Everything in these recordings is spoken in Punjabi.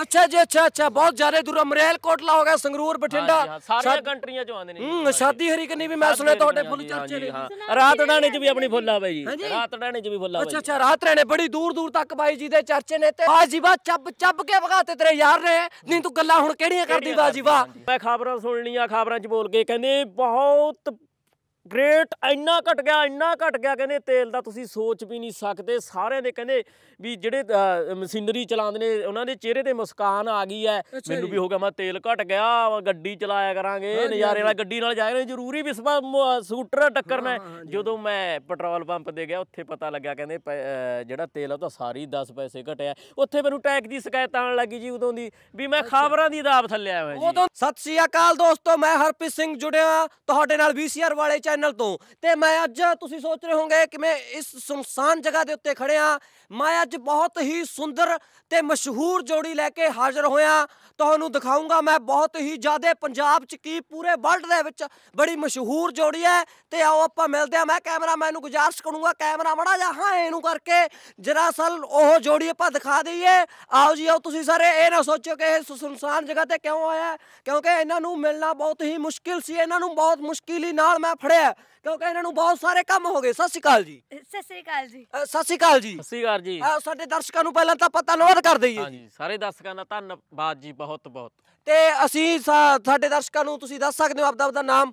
ਅੱਛਾ ਜੀ ਅੱਛਾ ਅੱਛਾ ਬਹੁਤ ਜ਼ਿਆਦਾ ਦੂਰ ਅਮਰੇਲ ਕੋਟਲਾ ਹੋ ਗਿਆ ਸੰਗਰੂਰ ਬਠਿੰਡਾ ਸਾਰੀਆਂ ਕੰਟਰੀਆਂ ਚੋਂ ਆਉਂਦੇ ਨੇ ਹੂੰ ਸ਼ਾਦੀ ਹਰੀ ਕਨੀ ਵੀ ਮੈਂ ਸੁਣਿਆ ਤੁਹਾਡੇ ਫੁੱਲ ਚਰਚੇ ਨੇ ਰਾਤ ਡਾਣੇ 'ਚ ਵੀ ਆਪਣੀ ਫੁੱਲਾ ਬਾਈ ਜੀ ਰਾਤ ਡਾਣੇ 'ਚ ਵੀ ਫੁੱਲਾ ਬਾਈ ਅੱਛਾ ਅੱਛਾ ਰਾਤ ਰਹਿਣੇ ਬੜੀ ਦੂਰ ਦੂਰ ਤੱਕ ਬਾਈ ਜੀ ਦੇ ਚਰਚੇ ਨੇ ਤੇ ਆ ਜੀ ਵਾ ਚੱਬ ਚੱਬ ਕੇ ਵਗਾਤੇ ਤੇਰੇ ਯਾਰ ਨੇ ਨਹੀਂ ਤੂੰ ਗੱਲਾਂ ਹੁਣ ਕਿਹੜੀਆਂ ਕਰਦੀ ਬਾਜੀ ਵਾ ਮੈਂ ਖਬਰਾਂ ਸੁਣ ਲਈਆਂ ਖਬਰਾਂ 'ਚ ਬੋਲ ਕੇ ਕਹਿੰਦੇ ਬਹੁਤ ਗ੍ਰੇਟ ਇੰਨਾ ਘਟ ਗਿਆ ਇੰਨਾ ਘਟ ਗਿਆ ਕਹਿੰਦੇ ਤੇਲ ਦਾ ਤੁਸੀਂ ਸੋਚ ਵੀ ਨਹੀਂ ਸਕਦੇ ਸਾਰਿਆਂ ਦੇ ਕਹਿੰਦੇ ਵੀ ਜਿਹੜੇ ਮਸ਼ੀਨਰੀ ਚਲਾਉਂਦੇ ਨੇ ਉਹਨਾਂ ਦੇ ਚਿਹਰੇ ਤੇ ਮੁਸਕਾਨ ਆ ਗਈ ਹੈ ਮੈਨੂੰ ਵੀ ਹੋ ਗਿਆ ਮੈਂ ਤੇਲ ਘਟ ਗਿਆ ਗੱਡੀ ਚਲਾਇਆ ਕਰਾਂਗੇ ਨਜ਼ਾਰੇ ਨਾਲ ਗੱਡੀ ਨਾਲ ਜਾਏ ਜ਼ਰੂਰੀ ਵੀ ਸਕੂਟਰ ਟੱਕਰਨਾ ਜਦੋਂ ਮੈਂ ਪੈਟਰੋਲ ਪੰਪ ਤੇ ਗਿਆ ਉੱਥੇ ਪਤਾ ਲੱਗਾ ਕਹਿੰਦੇ ਜਿਹੜਾ ਤੇਲ ਆ ਉਹ ਤਾਂ ਸਾਰੀ 10 ਪੈਸੇ ਘਟਿਆ ਉੱਥੇ ਮੈਨੂੰ ਟੈਕ ਦੀ ਸ਼ਿਕਾਇਤ ਆਣ ਲੱਗੀ ਜੀ ਉਦੋਂ ਦੀ ਵੀ ਮੈਂ ਖਾਬਰਾਂ ਦੀ ਦਾਬ ਥੱਲੇ ਆਇਆ ਜੀ ਸਤਿ ਸ਼੍ਰੀ ਅਕਾਲ ਦੋਸਤੋ ਮੈਂ ਹਰਪ੍ਰੀਤ ਸਿੰਘ ਜੁੜਿਆ ਤੁਹਾਡੇ ਨਾਲ ਵੀਸੀਆਰ ਵਾਲੇ ਚੈਨਲ ਚੈਨਲ ਤੋਂ ਤੇ ਮੈਂ ਅੱਜ ਤੁਸੀਂ ਸੋਚ ਰਹੇ ਹੋਗੇ ਕਿ ਮੈਂ ਇਸ ਸੁਨਸਾਨ ਜਗ੍ਹਾ ਦੇ ਉੱਤੇ ਖੜਿਆ ਮੈਂ ਅੱਜ ਬਹੁਤ ਹੀ ਸੁੰਦਰ ਤੇ ਮਸ਼ਹੂਰ ਜੋੜੀ ਲੈ ਕੇ ਹਾਜ਼ਰ ਹੋਇਆ ਤੁਹਾਨੂੰ ਦਿਖਾਉਂਗਾ ਮੈਂ ਬਹੁਤ ਹੀ ਜ਼ਿਆਦਾ ਪੰਜਾਬ 'ਚ ਕੀ ਪੂਰੇ ਵਰਲਡ ਦੇ ਵਿੱਚ ਬੜੀ ਮਸ਼ਹੂਰ ਜੋੜੀ ਹੈ ਤੇ ਆਓ ਆਪਾਂ ਮਿਲਦੇ ਆ ਮੈਂ ਕੈਮਰਾਮੈਨ ਨੂੰ ਗੁਜ਼ਾਰਿਸ਼ ਕਰੂੰਗਾ ਕੈਮਰਾ ਮੜਾ ਜਾ ਹਾਂ ਇਹਨੂੰ ਕਰਕੇ ਜਰਾਸਲ ਉਹ ਜੋੜੀ ਆਪਾਂ ਦਿਖਾ ਦਈਏ ਆਓ ਜੀ ਆਓ ਤੁਸੀਂ ਸਾਰੇ ਇਹ ਨਾ ਸੋਚੋ ਕਿ ਇਹ ਸੁਨਸਾਨ ਜਗ੍ਹਾ ਤੇ ਕਿਉਂ ਆਇਆ ਕਿਉਂਕਿ ਇਹਨਾਂ ਨੂੰ ਮਿਲਣਾ ਬਹੁਤ ਹੀ ਮੁਸ਼ਕਿਲ ਸੀ ਇਹਨਾਂ ਨੂੰ ਬਹੁਤ ਮੁਸ਼ਕਿਲੀ ਨਾਲ ਮੈਂ ਫੜਿਆ ਕਿਉਂਕਿ ਇਹਨਾਂ ਨੂੰ ਬਹੁਤ ਸਾਰੇ ਕੰਮ ਹੋ ਗਏ ਸਤਿ ਸ਼੍ਰੀ ਅਕਾਲ ਜੀ ਸਤਿ ਸ੍ਰੀ ਅਕਾਲ ਜੀ ਸਤਿ ਸ਼੍ਰੀ ਅਕਾਲ ਜੀ ਸਤਿ ਸ਼੍ਰੀ ਅਕਾਲ ਜੀ ਸਾਡੇ ਦਰਸ਼ਕਾਂ ਨੂੰ ਪਹਿਲਾਂ ਤਾਂ ਪਤਾ ਲੋਧ ਕਰ ਦਈਏ ਹਾਂ ਜੀ ਸਾਰੇ ਦਰਸ਼ਕਾਂ ਦਾ ਧੰਨਵਾਦ ਜੀ ਬਹੁਤ ਬਹੁਤ ਤੇ ਅਸੀਂ ਸਾਡੇ ਦਰਸ਼ਕਾਂ ਨੂੰ ਤੁਸੀਂ ਦੱਸ ਸਕਦੇ ਹੋ ਆਪਦਾ ਆਪਦਾ ਨਾਮ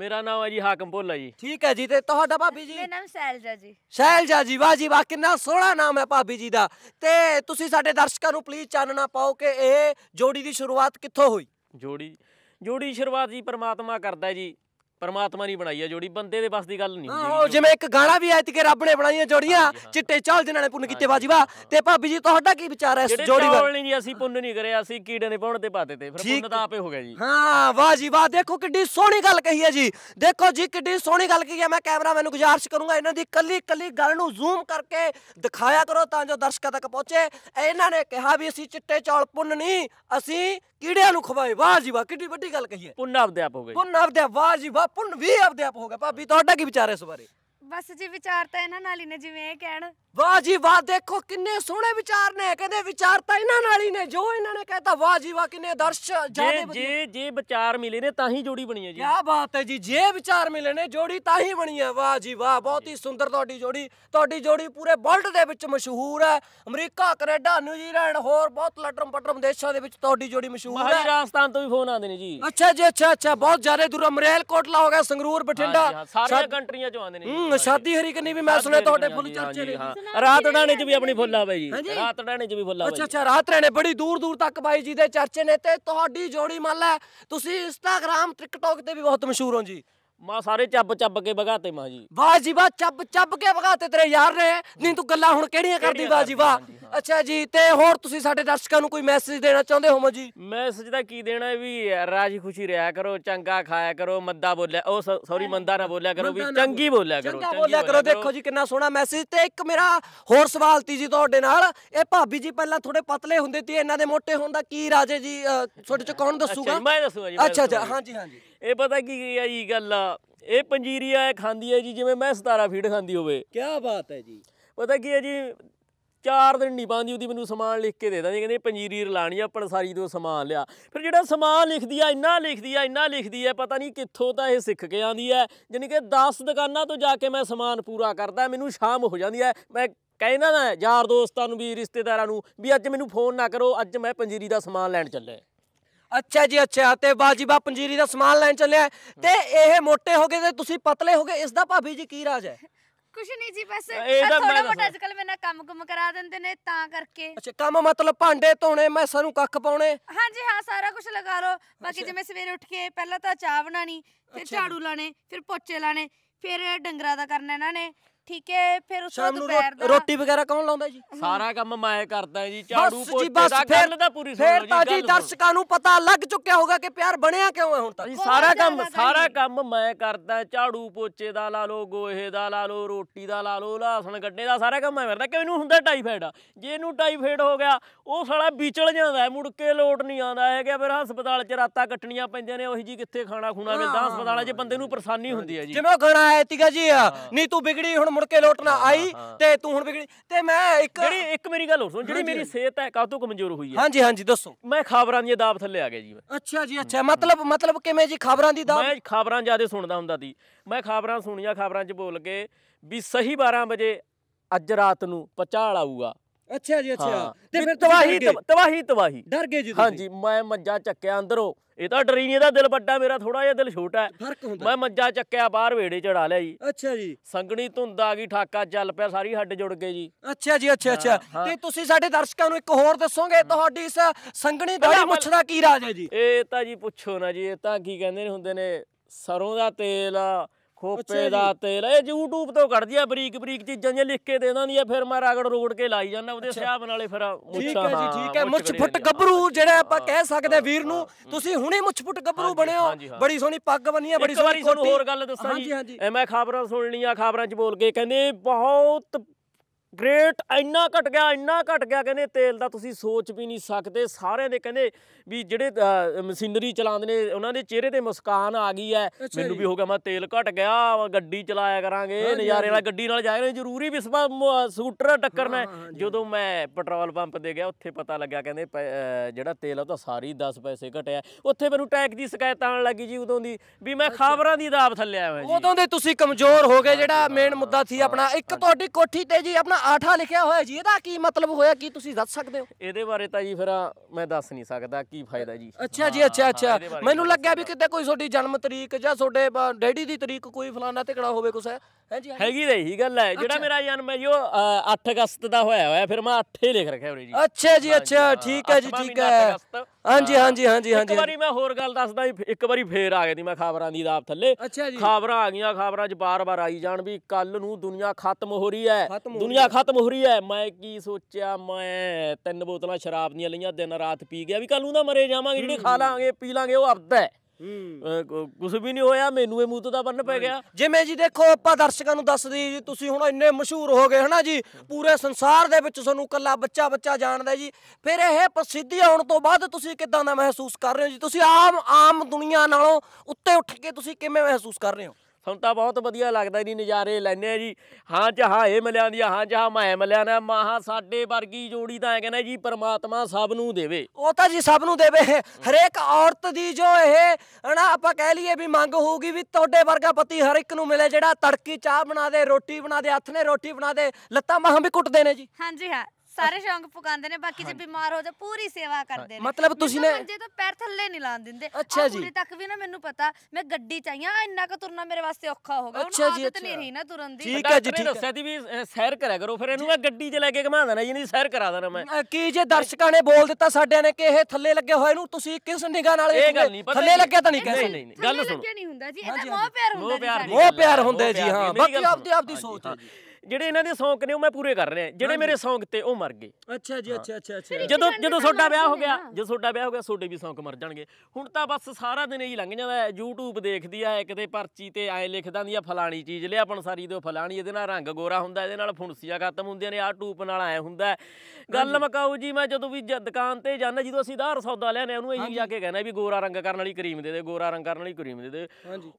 ਮੇਰਾ ਨਾਮ ਹੈ ਜੀ ਹਾਕਮ ਭੋਲਾ ਜੀ ਠੀਕ ਹੈ ਜੀ ਤੇ ਤੁਹਾਡਾ ਭਾਬੀ ਜੀ ਮੇਰਾ ਨਾਮ ਸੈਲਜਾ ਜੀ ਸ਼ੈਲਜਾ ਜੀ ਵਾਹ ਜੀ ਵਾਹ ਕਿੰਨਾ ਸੋਹਣਾ ਨਾਮ ਹੈ ਭਾਬੀ ਜੀ ਦਾ ਤੇ ਤੁਸੀਂ ਸਾਡੇ ਦਰਸ਼ਕਾਂ ਨੂੰ ਪਲੀਜ਼ ਚਾਨਣਾ ਪਾਓ ਕਿ ਇਹ ਜੋੜੀ ਦੀ ਸ਼ੁਰੂਆਤ ਕਿੱਥੋਂ ਹੋਈ ਜੋੜੀ ਜੋੜੀ ਸ਼ੁਰੂਆਤ ਜੀ ਪ੍ਰਮਾਤਮਾ ਕਰਦਾ ਜੀ ਪਰਮਾਤਮਾ ਨਹੀਂ ਬਣਾਈ ਆ ਜੋੜੀ ਬੰਦੇ ਦੇ ਬਸ ਦੀ ਗੱਲ ਨਹੀਂ ਹਾਂ ਉਹ ਜਿਵੇਂ ਇੱਕ ਗਾਣਾ ਵੀ ਐਤ ਕੇ ਰੱਬ ਨੇ ਬਣਾਈਆਂ ਜੋੜੀਆਂ ਚਿੱਟੇ ਚਾਲ ਜਿਨ੍ਹਾਂ ਨੇ ਪੁੰਨ ਕੀਤੇ ਬਾਜੀਵਾ ਤੇ ਭਾਬੀ ਜੀ ਤੁਹਾਡਾ ਕੀ ਵਿਚਾਰ ਹੈ ਇਸ ਜੋੜੀ ਬਾਰੇ ਨਹੀਂ ਜੀ ਅਸੀਂ ਪੁੰਨ ਨਹੀਂ ਕਰਿਆ ਅਸੀਂ ਕੀੜੇ ਨੇ ਪਾਉਣ ਤੇ ਪਾਤੇ ਤੇ ਫਿਰ ਪੁੰਨ ਤਾਂ ਆਪੇ ਹੋ ਗਿਆ ਜੀ ਹਾਂ ਵਾਹ ਜੀ ਵਾਹ ਦੇਖੋ ਕਿੱਡੀ ਸੋਹਣੀ ਗੱਲ ਕਹੀ ਹੈ ਜੀ ਦੇਖੋ ਜੀ ਕਿੱਡੀ ਸੋਹਣੀ ਗੱਲ ਕਹੀ ਹੈ ਮੈਂ ਕੈਮਰਾ ਮੈਨੂੰ ਗੁਜ਼ਾਰਿਸ਼ ਕਰੂੰਗਾ ਇਹਨਾਂ ਦੀ ਕੱਲੀ ਕੱਲੀ ਗੱਲ ਨੂੰ ਜ਼ੂਮ ਕਰਕੇ ਦਿਖਾਇਆ ਕਰੋ ਤਾਂ ਜੋ ਦਰਸ਼ਕਾਂ ਤੱਕ ਪਹੁੰਚੇ ਇਹਨਾਂ ਨੇ ਕਿਹਾ ਵੀ ਅਸੀਂ ਚਿੱਟੇ ਚੌਲ ਪੁੰਨ ਨਹੀਂ ਅਸੀਂ ਕੀੜਿਆਂ ਨੂੰ ਖਵਾਏ ਵਾਹ ਜੀ ਵਾਹ ਕਿੱਡੀ ਵੱਡੀ ਗੱਲ ਕਹੀ ਹੈ ਪੁੰਨ ਆਪਦੇ ਆਪ ਹੋ ਗਈ ਪੁੰਨ ਆਪਦੇ ਵਾਹ ਜੀ ਵਾਹ ਪੁੰਨ ਵੀ ਆਪਦੇ ਆਪ ਹੋ ਗਿਆ ਭਾਬੀ ਤੁਹਾਡਾ ਕੀ ਵਿਚਾਰ ਹੈ ਇਸ ਬਾਰੇ ਬਸ ਜੀ ਵਿਚਾਰ ਤਾਂ ਇਹਨਾਂ ਨਾਲ ਹੀ ਨੇ ਜਿਵੇਂ ਇਹ ਕਹਿਣ ਵਾਹ ਜੀ ਵਾਹ ਦੇਖੋ ਕਿੰਨੇ ਸੋਹਣੇ ਵਿਚਾਰ ਨੇ ਕਹਿੰਦੇ ਵਿਚਾਰ ਤਾਂ ਇਹਨਾਂ ਨਾਲ ਹੀ ਨੇ ਜੋ ਇਹਨਾਂ ਨੇ ਕਹਿਤਾ ਵਾਹ ਜੀ ਵਾਹ ਕਿੰਨੇ ਦਰਸ਼ ਜਿਆਦੇ ਜੀ ਜੀ ਵਿਚਾਰ ਮਿਲੇ ਨੇ ਤਾਂ ਹੀ ਜੋੜੀ ਬਣੀ ਹੈ ਜੀ ਕੀ ਬਾਤ ਹੈ ਜੀ ਜੇ ਵਿਚਾਰ ਮਿਲੇ ਨੇ ਜੋੜੀ ਤਾਂ ਹੀ ਬਣੀ ਹੈ ਵਾਹ ਜੀ ਵਾਹ ਬਹੁਤ ਹੀ ਸੁੰਦਰ ਤੁਹਾਡੀ ਜੋੜੀ ਤੁਹਾਡੀ ਜੋੜੀ ਪੂਰੇ ਵਰਲਡ ਦੇ ਵਿੱਚ ਮਸ਼ਹੂਰ ਹੈ ਅਮਰੀਕਾ ਕੈਨੇਡਾ ਨਿਊਜ਼ੀਲੈਂਡ ਹੋਰ ਬਹੁਤ ਲੱਟਰਮ ਪਟਰਮ ਦੇਸ਼ਾਂ ਦੇ ਵਿੱਚ ਤੁਹਾਡੀ ਜੋੜੀ ਮਸ਼ਹੂਰ ਹੈ ਮਹਾਰਾਜ ਰਾਜਸਥਾਨ ਤੋਂ ਵੀ ਫੋਨ ਆਉਂਦੇ ਨੇ ਜੀ ਅੱਛਾ ਜੀ ਅੱਛਾ ਅੱਛਾ ਬਹੁਤ ਜ਼ਿਆਦਾ ਦੂਰ ਅਮਰੇਲ ਕੋਟਲਾ ਹੋ ਗਿਆ ਸੰਗਰੂਰ ਬਠਿੰਡਾ ਸਾਰੀਆਂ ਕੰਟਰੀਆਂ ਚੋਂ ਆਉਂਦੇ ਨੇ ਸ਼ਾਦੀ ਹਰੀ ਕੰਨੀ ਵੀ ਮੈਂ ਸੁਣਿਆ ਤੁਹਾਡੇ ਫੁੱਲ ਚਰਚੇ ਨੇ ਰਾਤ ਡਾਣੇ 'ਚ ਵੀ ਆਪਣੀ ਫੁੱਲ ਆਵੇ ਜੀ ਰਾਤ ਡਾਣੇ 'ਚ ਵੀ ਫੁੱਲ ਆਵੇ ਅੱਛਾ ਅੱਛਾ ਰਾਤ ਰਹਿਣੇ ਬੜੀ ਦੂਰ ਦੂਰ ਤੱਕ ਬਾਈ ਜੀ ਦੇ ਚਰਚੇ ਨੇ ਤੇ ਤੁਹਾਡੀ ਜੋੜੀ ਮੱਲਾ ਤੁਸੀਂ ਇੰਸਟਾਗ੍ਰam ਟਿਕਟੌਕ ਤੇ ਵੀ ਬਹੁਤ ਮਸ਼ਹੂਰ ਹੋ ਜੀ ਮਾ ਸਾਰੇ ਚੱਬ ਚੱਬ ਕੇ ਭਗਾਤੇ ਮਾ ਜੀ ਵਾਹ ਜੀ ਵਾਹ ਚੱਬ ਚੱਬ ਕੇ ਭਗਾਤੇ ਤੇਰੇ ਯਾਰ ਨੇ ਨਹੀਂ ਤੂੰ ਗੱਲਾਂ ਹੁਣ ਕਿਹੜੀਆਂ ਕਰਦੀ ਵਾਹ ਜੀ ਵਾਹ ਅੱਛਾ ਜੀ ਤੇ ਹੋਰ ਤੁਸੀਂ ਸਾਡੇ ਦਰਸ਼ਕਾਂ ਨੂੰ ਕੋਈ ਮੈਸੇਜ ਦੇਣਾ ਚਾਹੁੰਦੇ ਹੋ ਮਾ ਜੀ ਮੈਸੇਜ ਦਾ ਕੀ ਦੇਣਾ ਹੈ ਵੀ ਰਾਜੀ ਖੁਸ਼ੀ ਰਿਹਾ ਕਰੋ ਚੰਗਾ ਖਾਇਆ ਕਰੋ ਮੱਦਾ ਬੋਲਿਆ ਉਹ ਸੌਰੀ ਮੰਦਾ ਨਾ ਬੋਲਿਆ ਕਰੋ ਵੀ ਚੰਗੀ ਬੋਲਿਆ ਕਰੋ ਚੰਗਾ ਬੋਲਿਆ ਕਰੋ ਦੇਖੋ ਜੀ ਕਿੰਨਾ ਸੋਹਣਾ ਮੈਸੇਜ ਤੇ ਇੱਕ ਮੇਰਾ ਹੋਰ ਸਵਾਲ ਤੀ ਜੀ ਤੁਹਾਡੇ ਨਾਲ ਇਹ ਭਾਬੀ ਜੀ ਪਹਿਲਾਂ ਥੋੜੇ ਪਤਲੇ ਹੁੰਦੇ ਸੀ ਇਹਨਾਂ ਦੇ ਮੋਟੇ ਹੋਣ ਦਾ ਕੀ ਰਾਜੇ ਜੀ ਤੁਹਾਡੇ ਚ ਕੌਣ ਦੱਸੂਗਾ ਅੱਛਾ ਮੈਂ ਦੱਸੂਗਾ ਜੀ ਅੱਛਾ ਅੱਛਾ ਹਾਂਜੀ ਹਾਂਜੀ ਇਹ ਪਤਾ ਕੀ ਹੈ ਜੀ ਗੱਲ ਆ ਇਹ ਪੰਜੀਰੀ ਆ ਖਾਂਦੀ ਹੈ ਜੀ ਜਿਵੇਂ ਮੈਂ 17 ਫੀਟ ਖਾਂਦੀ ਹੋਵੇ ਕੀ ਬਾਤ ਹੈ ਜੀ ਪਤਾ ਕੀ ਹੈ ਜੀ ਚਾਰ ਦਿਨ ਨਹੀਂ ਬੰਦੀ ਉਹਦੀ ਮੈਨੂੰ ਸਮਾਨ ਲਿਖ ਕੇ ਦੇ ਦਾਂਦੀ ਕਹਿੰਦੇ ਪੰਜੀਰੀ ਰਲਾਣੀ ਆ ਸਾਰੀ ਤੋਂ ਸਮਾਨ ਲਿਆ ਫਿਰ ਜਿਹੜਾ ਸਮਾਨ ਲਿਖਦੀ ਆ ਇੰਨਾ ਲਿਖਦੀ ਆ ਇੰਨਾ ਲਿਖਦੀ ਆ ਪਤਾ ਨਹੀਂ ਕਿੱਥੋਂ ਤਾਂ ਇਹ ਸਿੱਖ ਕੇ ਆਂਦੀ ਆ ਯਾਨੀ ਕਿ 10 ਦੁਕਾਨਾਂ ਤੋਂ ਜਾ ਕੇ ਮੈਂ ਸਮਾਨ ਪੂਰਾ ਕਰਦਾ ਮੈਨੂੰ ਸ਼ਾਮ ਹੋ ਜਾਂਦੀ ਆ ਮੈਂ ਕਹਿੰਦਾ ਨਾ ਯਾਰ ਦੋਸਤਾਂ ਨੂੰ ਵੀ ਰਿਸ਼ਤੇਦਾਰਾਂ ਨੂੰ ਵੀ ਅੱਜ ਮੈਨੂੰ ਫੋਨ ਨਾ ਕਰੋ ਅੱਜ ਮੈਂ ਪੰਜੀਰੀ ਦਾ ਸਮਾਨ ਲੈਣ ਚੱਲਿਆ ਅੱਛਾ ਜੀ ਅੱਛਾ ਤੇ ਬਾ ਪੰਜੀਰੀ ਦਾ ਸਮਾਨ ਲੈਣ ਚੱਲਿਆ ਤੇ ਇਹ ਮੋٹے ਹੋ ਗਏ ਤੇ ਤੁਸੀਂ ਪਤਲੇ ਹੋ ਗਏ ਇਸ ਦਾ ਭਾਬੀ ਜੀ ਕੀ ਰਾਜ ਹੈ ਕੁਛ ਨਹੀਂ ਜੀ ਬਸ ਥੋੜਾ ਮੋਟਾ ਅੱਜਕੱਲ ਮੈਂ ਨਾ ਕੰਮ ਕੁਮ ਕਰਾ ਦਿੰਦੇ ਨੇ ਤਾਂ ਕਰਕੇ ਅੱਛਾ ਕੰਮ ਮਤਲਬ ਭਾਂਡੇ ਧੋਣੇ ਮੈਸਾਂ ਨੂੰ ਕੱਖ ਪਾਉਣੇ ਹਾਂਜੀ ਹਾਂ ਸਾਰਾ ਕੁਝ ਲਗਾ ਲਓ ਬਾਕੀ ਜਿਵੇਂ ਸਵੇਰੇ ਉੱਠ ਕੇ ਪਹਿਲਾਂ ਤਾਂ ਚਾਹ ਬਣਾਣੀ ਫਿਰ ਝਾੜੂ ਲਾਣੇ ਫਿਰ ਪੋਚੇ ਲਾਣੇ ਫਿਰ ਡੰਗਰਾ ਦਾ ਕਰਨਾ ਇਹਨਾਂ ਨੇ ਠੀਕ ਹੈ ਫਿਰ ਉਸ ਤੋਂ ਦੁਪਹਿਰ ਦਾ ਰੋਟੀ ਵਗੈਰਾ ਕੌਣ ਲਾਉਂਦਾ ਜੀ ਸਾਰਾ ਕੰਮ ਮੈਂ ਕਰਦਾ ਜੀ ਝਾੜੂ ਪੋਚਾ ਪੋਚੇ ਦਾ ਫਿਰ ਤਾਂ ਪੂਰੀ ਫਿਰ ਸੁਣੋ ਫਿਰ ਜੀ ਤਾਂ ਜੀ ਦਰਸ਼ਕਾਂ ਨੂੰ ਪਤਾ ਲੱਗ ਚੁੱਕਿਆ ਹੋਗਾ ਕਿ ਪਿਆਰ ਬਣਿਆ ਕਿਉਂ ਹੈ ਹੁਣ ਤੱਕ ਸਾਰਾ ਕੰਮ ਸਾਰਾ ਕੰਮ ਮੈਂ ਕਰਦਾ ਝਾੜੂ ਪੋਚੇ ਦਾ ਲਾ ਲਓ ਗੋਹੇ ਦਾ ਲਾ ਲਓ ਰੋਟੀ ਦਾ ਲਾ ਲਓ ਲਾਸਣ ਗੱਡੇ ਦਾ ਸਾਰਾ ਕੰਮ ਮੈਂ ਕਰਦਾ ਕਿਉਂ ਇਹਨੂੰ ਹੁੰਦਾ ਟਾਈਫਾਇਡ ਆ ਜੇ ਇਹਨੂੰ ਟਾਈਫਾਇਡ ਹੋ ਗਿਆ ਉਹ ਸਾਲਾ ਵਿਚਲ ਜਾਂਦਾ ਹੈ, ਮੁੜ ਕੇ ਲੋਟ ਨਹੀਂ ਆਉਂਦਾ ਹੈ ਕਿ ਫਿਰ ਹਸਪਤਾਲ 'ਚ ਰਾਤਾਂ ਕੱਟਣੀਆਂ ਪੈਂਦੀਆਂ ਨੇ ਉਹੀ ਜੀ ਕਿੱਥੇ ਖਾਣਾ ਖੂਣਾ ਮਿਲਦਾ ਹਸਪਤਾਲਾਂ 'ਚ ਬੰਦੇ ਨੂੰ ਪਰੇਸ਼ਾਨੀ ਹੁੰਦੀ ਹੈ ਜੀ ਜਿਵੇਂ ਖਾਣਾ ਆਇਆ ਜੀ ਨਹੀਂ ਤੂੰ ਵਿਗੜੀ ਹੁਣ ਮੁੜ ਕੇ ਲੋਟ ਨਾ ਆਈ ਤੇ ਤੂੰ ਹੁਣ ਵਿਗੜੀ ਤੇ ਮੈਂ ਇੱਕ ਜਿਹੜੀ ਇੱਕ ਮੇਰੀ ਗੱਲ ਹੋਰ ਸੁਣ ਜਿਹੜੀ ਮੇਰੀ ਸਿਹਤ ਹੈ ਕਾਹ ਤੋਂ ਕਮਜ਼ੋਰ ਹੋਈ ਹੈ ਹਾਂਜੀ ਹਾਂਜੀ ਦੱਸੋ ਮੈਂ ਖਬਰਾਂ ਦੀ ਦਾਬ ਥੱਲੇ ਆ ਗਿਆ ਜੀ ਮੈਂ ਅੱਛਾ ਜੀ ਅੱਛਾ ਮਤਲਬ ਮਤਲਬ ਕਿਵੇਂ ਜੀ ਖਬਰਾਂ ਦੀ ਦਾਬ ਮੈਂ ਖਬਰਾਂ ਜ਼ਿਆਦਾ ਸੁਣਦਾ ਹੁੰਦਾ ਸੀ ਮੈਂ ਖਬਰਾਂ ਸੁਣੀਆਂ ਖਬਰਾਂ 'ਚ ਬੋਲ ਕੇ ਵੀ ਸਹੀ 12 ਵਜੇ ਅੱਜ ਰਾਤ ਨੂੰ ਪਚਾਲ ਆਊਗਾ ਅੱਛਾ ਜੀ ਅੱਛਾ ਤੇ ਫਿਰ ਤਵਾਹੀ ਤਵਾਹੀ ਤਵਾਹੀ ਡਰ ਗਏ ਜੀ ਹਾਂਜੀ ਮੈਂ ਮੱਜਾ ਚੱਕਿਆ ਅੰਦਰੋਂ ਇਹ ਤਾਂ ਡਰੀ ਨਹੀਂ ਇਹਦਾ ਦਿਲ ਵੱਡਾ ਮੇਰਾ ਥੋੜਾ ਜਿਹਾ ਦਿਲ ਛੋਟਾ ਹੈ ਫਰਕ ਹੁੰਦਾ ਮੈਂ ਮੱਜਾ ਚੱਕਿਆ ਬਾਹਰ ਵੇੜੇ ਚੜਾ ਲਿਆ ਜੀ ਅੱਛਾ ਜੀ ਸੰਗਣੀ ਧੁੰਦ ਆ ਗਈ ਠਾਕਾ ਚੱਲ ਪਿਆ ਸਾਰੀ ਹੱਡ ਜੁੜ ਗਏ ਜੀ ਅੱਛਾ ਜੀ ਅੱਛਾ ਅੱਛਾ ਤੇ ਤੁਸੀਂ ਸਾਡੇ ਦਰਸ਼ਕਾਂ ਨੂੰ ਇੱਕ ਹੋਰ ਦੱਸੋਗੇ ਤੁਹਾਡੀ ਇਸ ਸੰਗਣੀ ਦਾੜੀ ਮੁੱਛ ਦਾ ਕੀ ਰਾਜ ਹੈ ਜੀ ਇਹ ਤਾਂ ਜੀ ਪੁੱਛੋ ਨਾ ਜੀ ਇਹ ਤਾਂ ਕੀ ਕਹਿੰਦੇ ਨੇ ਹੁੰਦੇ ਨੇ ਸਰੋਂ ਦਾ ਤੇਲ ਖੋਪੇ ਦਾ ਤੇਲ ਇਹ YouTube ਤੋਂ ਕੱਢ ਦਿਆ ਬਰੀਕ ਬਰੀਕ ਚੀਜ਼ਾਂ ਜੇ ਲਿਖ ਕੇ ਦੇ ਦਿੰਦੀ ਆ ਫਿਰ ਮੈਂ ਰਗੜ ਰੋੜ ਕੇ ਲਾਈ ਜਾਂਦਾ ਉਹਦੇ ਸਿਆਬ ਨਾਲੇ ਫਿਰ ਮੁੱਛਾਂ ਠੀਕ ਹੈ ਜੀ ਠੀਕ ਹੈ ਮੁੱਛ ਫੁੱਟ ਗੱਭਰੂ ਜਿਹੜਾ ਆਪਾਂ ਕਹਿ ਸਕਦੇ ਵੀਰ ਨੂੰ ਤੁਸੀਂ ਹੁਣੇ ਮੁੱਛ ਫੁੱਟ ਗੱਭਰੂ ਬਣਿਓ ਬੜੀ ਸੋਹਣੀ ਪੱਗ ਬੰਨੀ ਆ ਬੜੀ ਸੋਹਣੀ ਕੋਟੀ ਹੋਰ ਗੱਲ ਦੱਸਾਂ ਜੀ ਮੈਂ ਖਬਰਾਂ ਸੁਣ ਲਈਆਂ ਖਬਰਾਂ 'ਚ ਬੋਲ ਕੇ ਕਹਿੰਦੇ ਬਹੁਤ ਗ੍ਰੇਟ ਇੰਨਾ ਘਟ ਗਿਆ ਇੰਨਾ ਘਟ ਗਿਆ ਕਹਿੰਦੇ ਤੇਲ ਦਾ ਤੁਸੀਂ ਸੋਚ ਵੀ ਨਹੀਂ ਸਕਦੇ ਸਾਰਿਆਂ ਦੇ ਕਹਿੰਦੇ ਵੀ ਜਿਹੜੇ ਮਸ਼ੀਨਰੀ ਚਲਾਉਂਦੇ ਨੇ ਉਹਨਾਂ ਦੇ ਚਿਹਰੇ ਤੇ ਮੁਸਕਾਨ ਆ ਗਈ ਹੈ ਮੈਨੂੰ ਵੀ ਹੋ ਗਿਆ ਮੈਂ ਤੇਲ ਘਟ ਗਿਆ ਗੱਡੀ ਚਲਾਇਆ ਕਰਾਂਗੇ ਨਜ਼ਾਰੇ ਵਾਲਾ ਗੱਡੀ ਨਾਲ ਨੇ ਜ਼ਰੂਰੀ ਵੀ ਸਵਾ ਸਕੂਟਰ ਟੱਕਰਨਾ ਜਦੋਂ ਮੈਂ ਪੈਟਰੋਲ ਪੰਪ ਦੇ ਗਿਆ ਉੱਥੇ ਪਤਾ ਲੱਗਾ ਕਹਿੰਦੇ ਜਿਹੜਾ ਤੇਲ ਉਹ ਤਾਂ ਸਾਰੀ 10 ਪੈਸੇ ਘਟਿਆ ਉੱਥੇ ਮੈਨੂੰ ਟੈਕ ਦੀ ਸ਼ਿਕਾਇਤ ਆਉਣ ਲੱਗੀ ਜੀ ਉਦੋਂ ਦੀ ਵੀ ਮੈਂ ਖਾਬਰਾਂ ਦੀ ਦਾਬ ਥੱਲੇ ਆਇਆ ਹਾਂ ਜੀ ਉਦੋਂ ਦੇ ਤੁਸੀਂ ਕਮਜ਼ੋਰ ਹੋ ਗਏ ਜਿਹੜਾ ਮੇਨ ਮੁੱਦਾ ਸੀ ਆਪਣਾ ਇੱਕ ਤੁਹਾਡੀ ਕੋਠੀ ਤੇ ਜੀ ਆਪਣਾ ਆਠਾ ਲਿਖਿਆ ਹੋਇਆ ਜੀ ਇਹਦਾ ਕੀ ਮਤਲਬ ਹੋਇਆ ਕੀ ਤੁਸੀਂ ਦੱਸ ਸਕਦੇ ਹੋ ਇਹਦੇ ਬਾਰੇ ਤਾਂ ਜੀ ਫਿਰ ਮੈਂ ਦੱਸ ਨਹੀਂ ਸਕਦਾ ਕੀ ਫਾਇਦਾ ਜੀ ਅੱਛਾ ਜੀ ਅੱਛਾ ਅੱਛਾ ਮੈਨੂੰ ਲੱਗਿਆ ਵੀ ਕਿਤੇ ਕੋਈ ਤੁਹਾਡੀ ਜਨਮ ਤਰੀਕ ਜਾਂ ਤੁਹਾਡੇ ਡੈਡੀ ਦੀ ਤਰੀਕ ਕੋਈ ਫਲਾਣਾ ਟਿਕੜਾ ਹੋਵੇ ਕੁਛ ਹੈ ਜੀ ਹੈਗੀ ਤਾਂ ਇਹੀ ਗੱਲ ਹੈ ਜਿਹੜਾ ਮੇਰਾ ਜਨਮ ਹੈ ਜੀ ਉਹ 8 ਅਗਸਤ ਦਾ ਹੋਇਆ ਹੋਇਆ ਫਿਰ ਮੈਂ 8 ਹੀ ਲਿਖ ਰੱਖਿਆ ਹੋਰੇ ਜੀ ਅੱਛਾ ਜੀ ਅੱਛਾ ਠੀਕ ਹੈ ਜੀ ਠੀਕ ਹੈ ਹਾਂਜੀ ਹਾਂਜੀ ਹਾਂਜੀ ਹਾਂਜੀ ਇੱਕ ਵਾਰੀ ਮੈਂ ਹੋਰ ਗੱਲ ਦੱਸਦਾ ਇੱਕ ਵਾਰੀ ਫੇਰ ਆ ਗਈ ਮੈਂ ਖਬਰਾਂ ਦੀ ਦਾਬ ਥੱਲੇ ਖਬਰਾਂ ਆ ਗਈਆਂ ਖਬਰਾਂ 'ਚ ਬਾਰ-ਬਾਰ ਆਈ ਜਾਣ ਵੀ ਕੱਲ ਨੂੰ ਦੁਨੀਆ ਖਤਮ ਹੋ ਰਹੀ ਹੈ ਦੁਨੀਆ ਖਤਮ ਹੋ ਰਹੀ ਹੈ ਮੈਂ ਕੀ ਸੋਚਿਆ ਮੈਂ ਤਿੰਨ ਬੋਤਲਾਂ ਸ਼ਰਾਬ ਦੀਆਂ ਲਈਆਂ ਦਿਨ ਰਾਤ ਪੀ ਗਿਆ ਵੀ ਕੱਲ ਨੂੰ ਤਾਂ ਮਰੇ ਜਾਵਾਂਗੇ ਜਿਹੜੇ ਖਾ ਲਾਂਗੇ ਪੀ ਲਾਂਗੇ ਉਹ ਅਬਦਾ ਹੂੰ ਕੁਝ ਵੀ ਨਹੀਂ ਹੋਇਆ ਮੈਨੂੰ ਇਹ ਮੂਤ ਦਾ ਬੰਨ ਪੈ ਗਿਆ ਜਿਵੇਂ ਜੀ ਦੇਖੋ ਆਪਾਂ ਦਰਸ਼ਕਾਂ ਨੂੰ ਦੱਸਦੀ ਜੀ ਤੁਸੀਂ ਹੁਣ ਇੰਨੇ ਮਸ਼ਹੂਰ ਹੋ ਗਏ ਹਨਾ ਜੀ ਪੂਰੇ ਸੰਸਾਰ ਦੇ ਵਿੱਚ ਤੁਹਾਨੂੰ ਕੱਲਾ ਬੱਚਾ ਬੱਚਾ ਜਾਣਦਾ ਜੀ ਫਿਰ ਇਹ ਪ੍ਰਸਿੱਧੀ ਆਉਣ ਤੋਂ ਬਾਅਦ ਤੁਸੀਂ ਕਿਦਾਂ ਦਾ ਮਹਿਸੂਸ ਕਰ ਰਹੇ ਹੋ ਜੀ ਤੁਸੀਂ ਆਮ ਆਮ ਦੁਨੀਆ ਨਾਲੋਂ ਉੱਤੇ ਉੱਠ ਕੇ ਤੁਸੀਂ ਕਿਵੇਂ ਮਹਿਸੂਸ ਕਰ ਰਹੇ ਹੋ ਹੁਣ ਤਾਂ ਬਹੁਤ ਵਧੀਆ ਲੱਗਦਾ ਜੀ ਨਜ਼ਾਰੇ ਲੈਨੇ ਆ ਜੀ ਹਾਂ ਜਹਾਏ ਮਿਲਿਆਂ ਦੀ ਹਾਂ ਜਹਾ ਮੈਂ ਮਲਿਆਂ ਨਾ ਮਹਾ ਸਾਡੇ ਵਰਗੀ ਜੋੜੀ ਤਾਂ ਐ ਕਹਿੰਦਾ ਜੀ ਪਰਮਾਤਮਾ ਸਭ ਨੂੰ ਦੇਵੇ ਉਹ ਤਾਂ ਜੀ ਸਭ ਨੂੰ ਦੇਵੇ ਹਰੇਕ ਔਰਤ ਦੀ ਜੋ ਇਹ ਹਨਾ ਆਪਾਂ ਕਹਿ ਲਈਏ ਵੀ ਮੰਗ ਹੋਊਗੀ ਵੀ ਤੁਹਾਡੇ ਵਰਗਾ ਪਤੀ ਹਰ ਇੱਕ ਨੂੰ ਮਿਲੇ ਜਿਹੜਾ ਤੜਕੀ ਚਾਹ ਬਣਾ ਦੇ ਰੋਟੀ ਬਣਾ ਦੇ ਹੱਥ ਨੇ ਰੋਟੀ ਬਣਾ ਦੇ ਲੱਤਾਂ ਮਾਹਾਂ ਵੀ ਕੁੱਟਦੇ ਨੇ ਜੀ ਹਾਂਜੀ ਹਾਂ ਸਾਰੇ ਸ਼ੌਂਕ ਪੁਕਾਉਂਦੇ ਨੇ ਬਾਕੀ ਜੇ ਬਿਮਾਰ ਹੋ ਜਾ ਪੂਰੀ ਸੇਵਾ ਕਰਦੇ ਨੇ ਮਤਲਬ ਤੁਸੀਂ ਨੇ ਜੇ ਤਾਂ ਪੈਰ ਥੱਲੇ ਨਹੀਂ ਲਾਣ ਦਿੰਦੇ ਅੱਛਾ ਜੀ ਪੂਰੀ ਤੱਕ ਵੀ ਨਾ ਮੈਨੂੰ ਪਤਾ ਮੈਂ ਗੱਡੀ ਚਾਹੀਆਂ ਇੰਨਾ ਕੁ ਤੁਰਨਾ ਮੇਰੇ ਵਾਸਤੇ ਔਖਾ ਹੋ ਗਿਆ ਅੱਛਾ ਜੀ ਨਹੀਂ ਰਹੀ ਨਾ ਤੁਰਨ ਦੀ ਠੀਕ ਹੈ ਜੀ ਠੀਕ ਦੱਸਿਆ ਦੀ ਵੀ ਸੈਰ ਕਰਿਆ ਕਰੋ ਫਿਰ ਇਹਨੂੰ ਮੈਂ ਗੱਡੀ 'ਚ ਲੈ ਕੇ ਘੁਮਾ ਦੇਣਾ ਜੀ ਸੈਰ ਕਰਾ ਦੇਣਾ ਮੈਂ ਕੀ ਜੇ ਦਰਸ਼ਕਾਂ ਨੇ ਬੋਲ ਦਿੱਤਾ ਸਾਡਿਆਂ ਨੇ ਕਿ ਇਹ ਥੱਲੇ ਲੱਗੇ ਹੋਏ ਨੂੰ ਤੁਸੀਂ ਕਿਸ ਨਿਗਾਹ ਨਾਲ ਇਹ ਗੱਲ ਨਹੀਂ ਪਤਾ ਥੱਲੇ ਲੱਗਿਆ ਤਾਂ ਨਹੀਂ ਕਹਿੰਦੇ ਨਹੀਂ ਗੱਲ ਸੁਣੋ ਨਹੀਂ ਹੁੰਦਾ ਜੀ ਇਹ ਤਾਂ ਮੋਹ ਪਿਆਰ ਹੁੰਦਾ ਜੀ ਮੋਹ ਪਿਆਰ ਹੁੰਦੇ ਜੀ ਹਾਂ ਬਾਕੀ ਆਪਦੀ ਆਪਦੀ ਸੋਚ ਹੈ ਜਿਹੜੇ ਇਹਨਾਂ ਦੇ ਸ਼ੌਂਕ ਨੇ ਉਹ ਮੈਂ ਪੂਰੇ ਕਰ ਰਿਹਾ ਜਿਹੜੇ ਮੇਰੇ ਸ਼ੌਂਕ ਤੇ ਉਹ ਮਰ ਗਏ ਅੱਛਾ ਜੀ ਅੱਛਾ ਅੱਛਾ ਅੱਛਾ ਜਦੋਂ ਜਦੋਂ ਤੁਹਾਡਾ ਵਿਆਹ ਹੋ ਗਿਆ ਜਦੋਂ ਤੁਹਾਡਾ ਵਿਆਹ ਹੋ ਗਿਆ ਤੁਹਾਡੇ ਵੀ ਸ਼ੌਂਕ ਮਰ ਜਾਣਗੇ ਹੁਣ ਤਾਂ ਬਸ ਸਾਰਾ ਦਿਨ ਇਹੀ ਲੰਘ ਜਾਂਦਾ ਹੈ YouTube ਦੇਖਦੀ ਆ ਕਿਤੇ ਪਰਚੀ ਤੇ ਐ ਲਿਖ ਦੀ ਆ ਫਲਾਣੀ ਚੀਜ਼ ਲਿਆ ਆਪਣ ਸਾਰੀ ਦੋ ਫਲਾਣੀ ਇਹਦੇ ਨਾਲ ਰੰਗ ਗੋਰਾ ਹੁੰਦਾ ਇਹਦੇ ਨਾਲ ਫੁਣਸੀਆਂ ਖਤਮ ਹੁੰਦੀਆਂ ਨੇ ਆ ਟੂਪ ਨਾਲ ਐ ਹੁੰਦਾ ਗੱਲ ਮਕਾਉ ਜੀ ਮੈਂ ਜਦੋਂ ਵੀ ਦੁਕਾਨ ਤੇ ਜਾਂਦਾ ਜਦੋਂ ਅਸੀਂ ਧਾਰ ਸੌਦਾ ਲੈਣੇ ਉਹਨੂੰ ਇਹੀ ਜਾ ਕੇ ਕਹਿੰਦਾ ਵੀ ਗੋਰਾ ਰੰਗ ਕਰਨ ਵਾਲੀ ਕਰੀਮ ਦੇ ਦੇ ਗੋਰਾ ਰੰਗ ਕਰਨ ਵਾਲੀ ਕਰੀਮ ਦੇ ਦੇ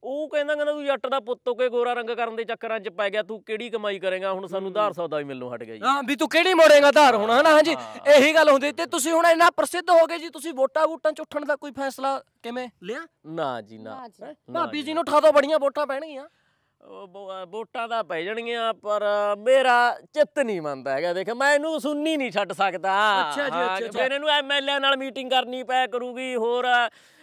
ਉਹ ਕਹਿੰਦਾ ਕਹਿੰਦਾ ਤੂੰ ਜੱਟ ਦਾ ਪੁੱਤ ਹੋ ਕੇ ਗੋਰਾ ਰੰਗ ਕਰਨ ਦੇ ਚੱਕਰਾਂ 'ਚ ਪੈ ਗਿਆ ਤੂੰ ਕਿਹੜੀ ਕਮਾਈ ਕਰ ਮਾਰੇਗਾ ਹੁਣ ਸਾਨੂੰ ਧਾਰ ਸੌਦਾ ਵੀ ਮਿਲਣੋਂ ਹਟ ਗਿਆ ਜੀ ਹਾਂ ਵੀ ਤੂੰ ਕਿਹੜੀ ਮੋੜੇਗਾ ਧਾਰ ਹੁਣ ਹਨਾ ਹਾਂਜੀ ਇਹੀ ਗੱਲ ਹੁੰਦੀ ਤੇ ਤੁਸੀਂ ਹੁਣ ਇੰਨਾ ਪ੍ਰਸਿੱਧ ਹੋ ਗਏ ਜੀ ਤੁਸੀਂ ਵੋਟਾਂ ਵੋਟਾਂ ਚ ਉੱਠਣ ਦਾ ਕੋਈ ਫੈਸਲਾ ਕਿਵੇਂ ਲਿਆ ਨਾ ਜੀ ਨਾ ਭਾਬੀ ਜੀ ਨੂੰ ਠਾ ਦੋ ਬੜੀਆਂ ਵੋਟਾਂ ਪੈਣਗੀਆਂ ਵੋਟਾਂ ਦਾ ਪੈ ਜਾਣਗੀਆਂ ਪਰ ਮੇਰਾ ਚਿੱਤ ਨਹੀਂ ਮੰਨਦਾ ਹੈਗਾ ਦੇਖ ਮੈਂ ਇਹਨੂੰ ਸੁਣਨੀ ਨਹੀਂ ਛੱਡ ਸਕਦਾ ਅੱਛਾ ਜੀ ਅੱਛਾ ਫਿਰ ਇਹਨੂੰ ਐਮਐਲਏ ਨਾਲ ਮੀਟਿੰਗ ਕਰਨੀ ਪੈ ਕਰੂਗੀ ਹੋਰ